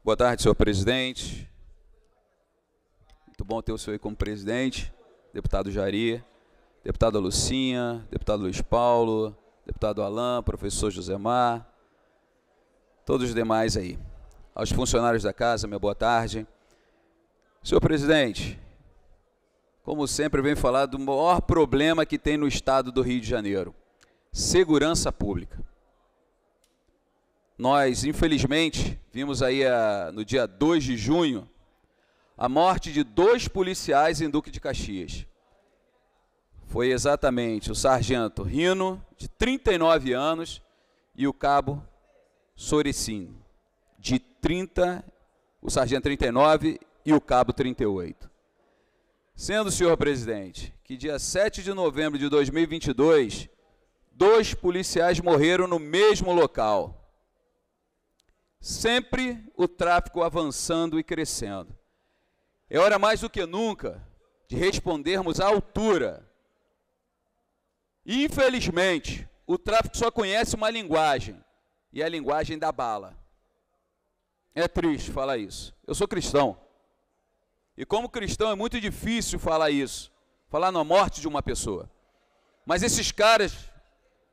Boa tarde, senhor presidente, muito bom ter o senhor aí como presidente, deputado Jari, deputada Lucinha, deputado Luiz Paulo, deputado Alain, professor Josemar, todos os demais aí. Aos funcionários da casa, minha boa tarde. Senhor presidente, como sempre, vem falar do maior problema que tem no estado do Rio de Janeiro: segurança pública. Nós, infelizmente, vimos aí a, no dia 2 de junho a morte de dois policiais em Duque de Caxias. Foi exatamente o sargento Rino, de 39 anos, e o cabo Soricin, de 30, o sargento 39 e o cabo 38. Sendo, senhor presidente, que dia 7 de novembro de 2022, dois policiais morreram no mesmo local. Sempre o tráfico avançando e crescendo. É hora mais do que nunca de respondermos à altura. Infelizmente, o tráfico só conhece uma linguagem, e é a linguagem da bala. É triste falar isso. Eu sou cristão. E como cristão é muito difícil falar isso, falar na morte de uma pessoa. Mas esses caras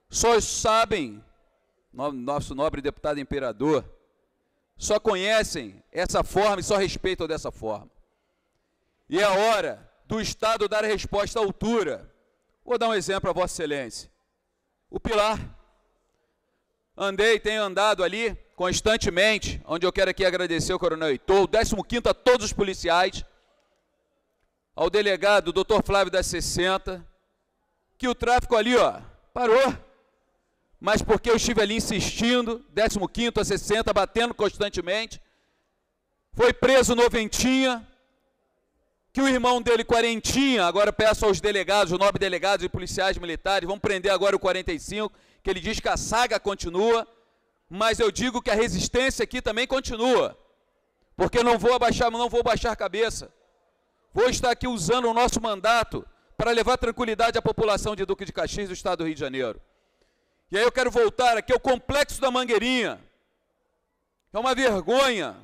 só sabem, nosso nobre deputado imperador, só conhecem essa forma e só respeitam dessa forma. E é hora do Estado dar resposta à altura. Vou dar um exemplo a Vossa Excelência. O Pilar. Andei, tenho andado ali constantemente, onde eu quero aqui agradecer o Coronel Heitor, o 15 a todos os policiais, ao delegado Dr. Flávio da 60, que o tráfico ali, ó, parou. Mas porque eu estive ali insistindo, 15 a 60, batendo constantemente, foi preso noventinha, que o irmão dele, Quarentinha, agora peço aos delegados, os nove delegados e policiais militares, vão prender agora o 45, que ele diz que a saga continua, mas eu digo que a resistência aqui também continua, porque não vou abaixar, não vou baixar a cabeça, vou estar aqui usando o nosso mandato para levar tranquilidade à população de Duque de Caxias do Estado do Rio de Janeiro. E aí eu quero voltar aqui ao complexo da Mangueirinha. É uma vergonha.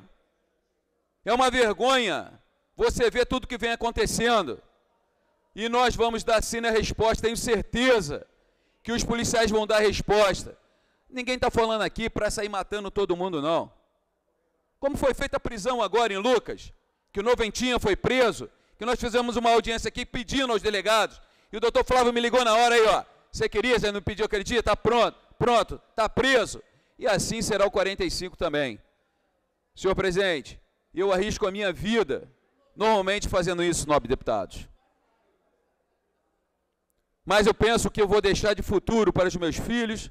É uma vergonha você vê tudo que vem acontecendo. E nós vamos dar sim a resposta, tenho certeza que os policiais vão dar a resposta. Ninguém está falando aqui para sair matando todo mundo, não. Como foi feita a prisão agora em Lucas, que o Noventinha foi preso, que nós fizemos uma audiência aqui pedindo aos delegados, e o doutor Flávio me ligou na hora aí, ó. Você queria, você não pediu aquele dia? Está pronto, pronto, está preso. E assim será o 45 também. Senhor presidente, eu arrisco a minha vida normalmente fazendo isso, nobre deputados. Mas eu penso que eu vou deixar de futuro para os meus filhos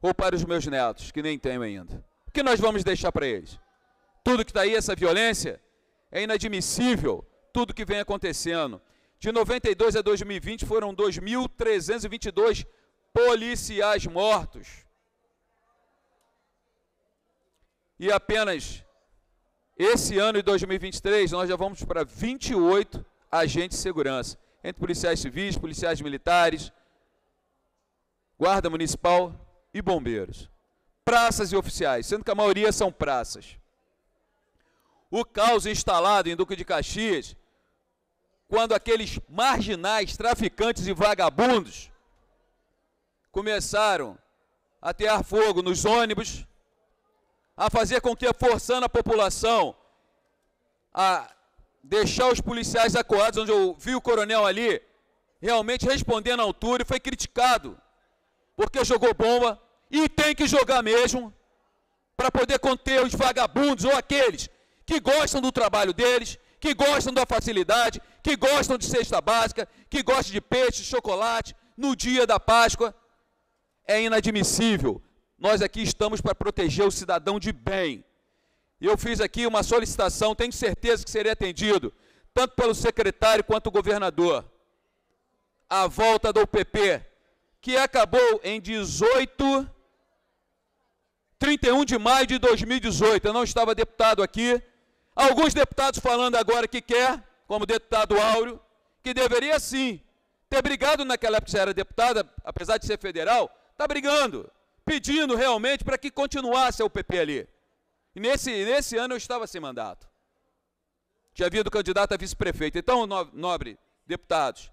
ou para os meus netos, que nem tenho ainda. O que nós vamos deixar para eles? Tudo que está aí, essa violência, é inadmissível, tudo que vem acontecendo. De 92 a 2020 foram 2.322 policiais mortos. E apenas esse ano de 2023, nós já vamos para 28 agentes de segurança, entre policiais civis, policiais militares, guarda municipal e bombeiros. Praças e oficiais, sendo que a maioria são praças. O caos instalado em Duque de Caxias, quando aqueles marginais, traficantes e vagabundos começaram a ter fogo nos ônibus, a fazer com que, forçando a população a deixar os policiais acuados, onde eu vi o coronel ali, realmente respondendo à altura e foi criticado, porque jogou bomba, e tem que jogar mesmo, para poder conter os vagabundos ou aqueles que gostam do trabalho deles, que gostam da facilidade, que gostam de cesta básica, que gostam de peixe, chocolate, no dia da Páscoa. É inadmissível nós aqui estamos para proteger o cidadão de bem. Eu fiz aqui uma solicitação, tenho certeza que seria atendido, tanto pelo secretário quanto o governador. A volta do PP, que acabou em 18 31 de maio de 2018. Eu não estava deputado aqui. Alguns deputados falando agora que quer, como o deputado Áureo, que deveria sim ter brigado naquela época que você era deputada, apesar de ser federal, está brigando pedindo realmente para que continuasse a UPP ali. E nesse, nesse ano eu estava sem mandato. Tinha havido candidato a vice-prefeito. Então, nobre deputados,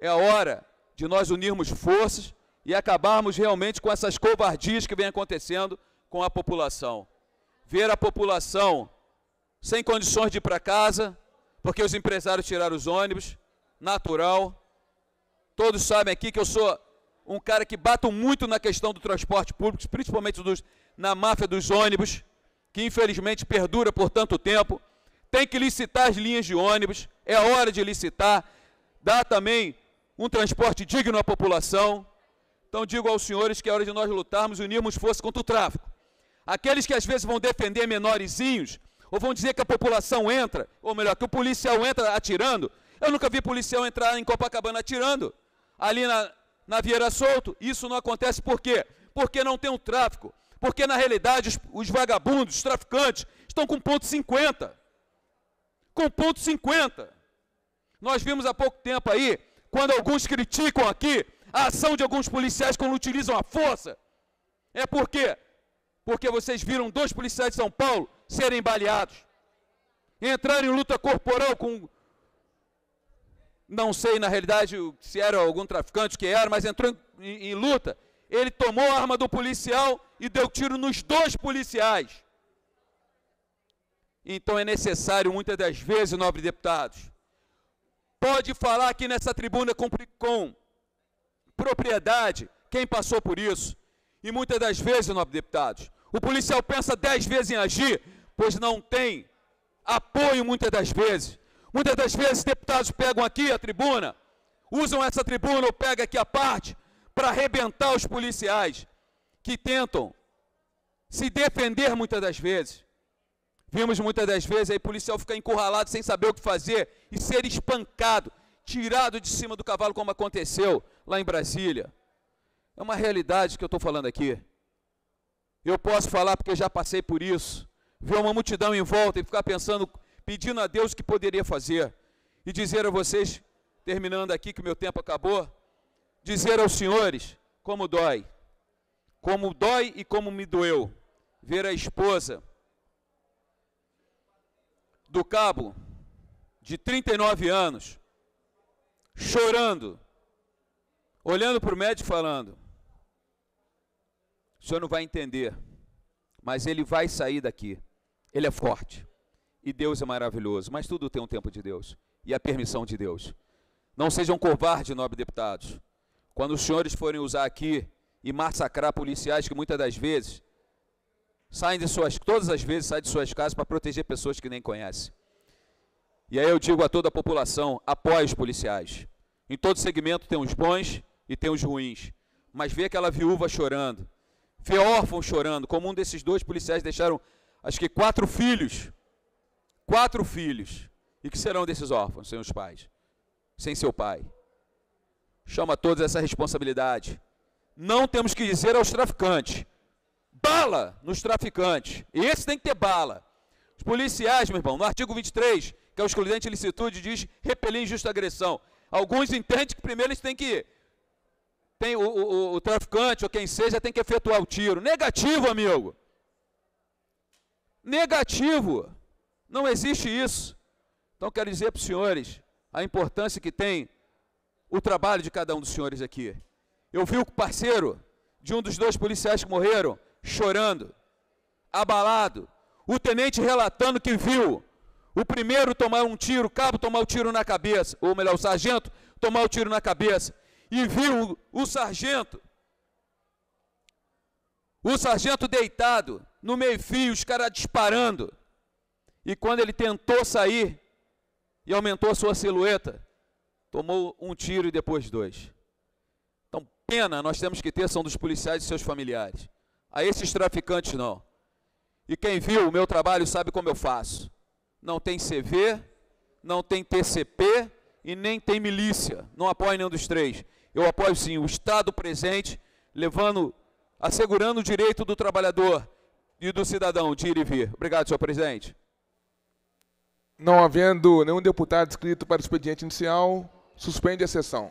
é a hora de nós unirmos forças e acabarmos realmente com essas covardias que vem acontecendo com a população. Ver a população sem condições de ir para casa, porque os empresários tiraram os ônibus, natural. Todos sabem aqui que eu sou um cara que bata muito na questão do transporte público, principalmente dos, na máfia dos ônibus, que infelizmente perdura por tanto tempo. Tem que licitar as linhas de ônibus, é hora de licitar, dar também um transporte digno à população. Então digo aos senhores que é hora de nós lutarmos e unirmos força contra o tráfico. Aqueles que às vezes vão defender menorzinhos, ou vão dizer que a população entra, ou melhor, que o policial entra atirando. Eu nunca vi policial entrar em Copacabana atirando. Ali na, na Vieira Solto, isso não acontece por quê? Porque não tem um tráfico. Porque na realidade os, os vagabundos, os traficantes, estão com ponto 50. Com ponto 50. Nós vimos há pouco tempo aí, quando alguns criticam aqui a ação de alguns policiais quando utilizam a força. É por quê? Porque vocês viram dois policiais de São Paulo serem baleados. Entraram em luta corporal com não sei na realidade se era algum traficante que era, mas entrou em, em luta. Ele tomou a arma do policial e deu tiro nos dois policiais. Então é necessário, muitas das vezes, nobres deputados, pode falar aqui nessa tribuna com, com propriedade quem passou por isso. E muitas das vezes, nobres deputados, o policial pensa dez vezes em agir, pois não tem apoio muitas das vezes. Muitas das vezes deputados pegam aqui a tribuna, usam essa tribuna ou pegam aqui a parte para arrebentar os policiais que tentam se defender muitas das vezes. Vimos muitas das vezes aí policial ficar encurralado sem saber o que fazer e ser espancado, tirado de cima do cavalo, como aconteceu lá em Brasília. É uma realidade que eu estou falando aqui. Eu posso falar porque já passei por isso. Ver uma multidão em volta e ficar pensando pedindo a Deus o que poderia fazer. E dizer a vocês, terminando aqui que meu tempo acabou, dizer aos senhores como dói, como dói e como me doeu ver a esposa do cabo de 39 anos chorando, olhando para o médico falando: O senhor não vai entender, mas ele vai sair daqui. Ele é forte. E Deus é maravilhoso, mas tudo tem um tempo de Deus e a permissão de Deus. Não sejam covardes, nobres deputados. Quando os senhores forem usar aqui e massacrar policiais que muitas das vezes saem de suas, todas as vezes saem de suas casas para proteger pessoas que nem conhecem. E aí eu digo a toda a população, apoie os policiais. Em todo segmento tem os bons e tem os ruins. Mas vê aquela viúva chorando, vê órfão chorando, como um desses dois policiais deixaram, acho que quatro filhos quatro filhos. E que serão desses órfãos sem os pais? Sem seu pai. Chama todos essa responsabilidade. Não temos que dizer aos traficantes: bala nos traficantes. Esse tem que ter bala. Os policiais, meu irmão, no artigo 23, que é o excludente ilicitude, diz repelir injusta agressão. Alguns entendem que primeiro eles têm que. Tem o, o, o traficante ou quem seja tem que efetuar o tiro. Negativo, amigo. Negativo. Não existe isso. Então, quero dizer para os senhores a importância que tem o trabalho de cada um dos senhores aqui. Eu vi o parceiro de um dos dois policiais que morreram chorando, abalado. O tenente relatando que viu o primeiro tomar um tiro, o cabo tomar o um tiro na cabeça, ou melhor, o sargento tomar o um tiro na cabeça, e viu o sargento, o sargento deitado, no meio-fio, os caras disparando. E quando ele tentou sair e aumentou a sua silhueta, tomou um tiro e depois dois. Então, pena nós temos que ter são dos policiais e seus familiares. A esses traficantes, não. E quem viu o meu trabalho sabe como eu faço. Não tem CV, não tem TCP e nem tem milícia. Não apoio nenhum dos três. Eu apoio sim o Estado presente, levando, assegurando o direito do trabalhador e do cidadão de ir e vir. Obrigado, senhor presidente. Não havendo nenhum deputado inscrito para o expediente inicial, suspende a sessão.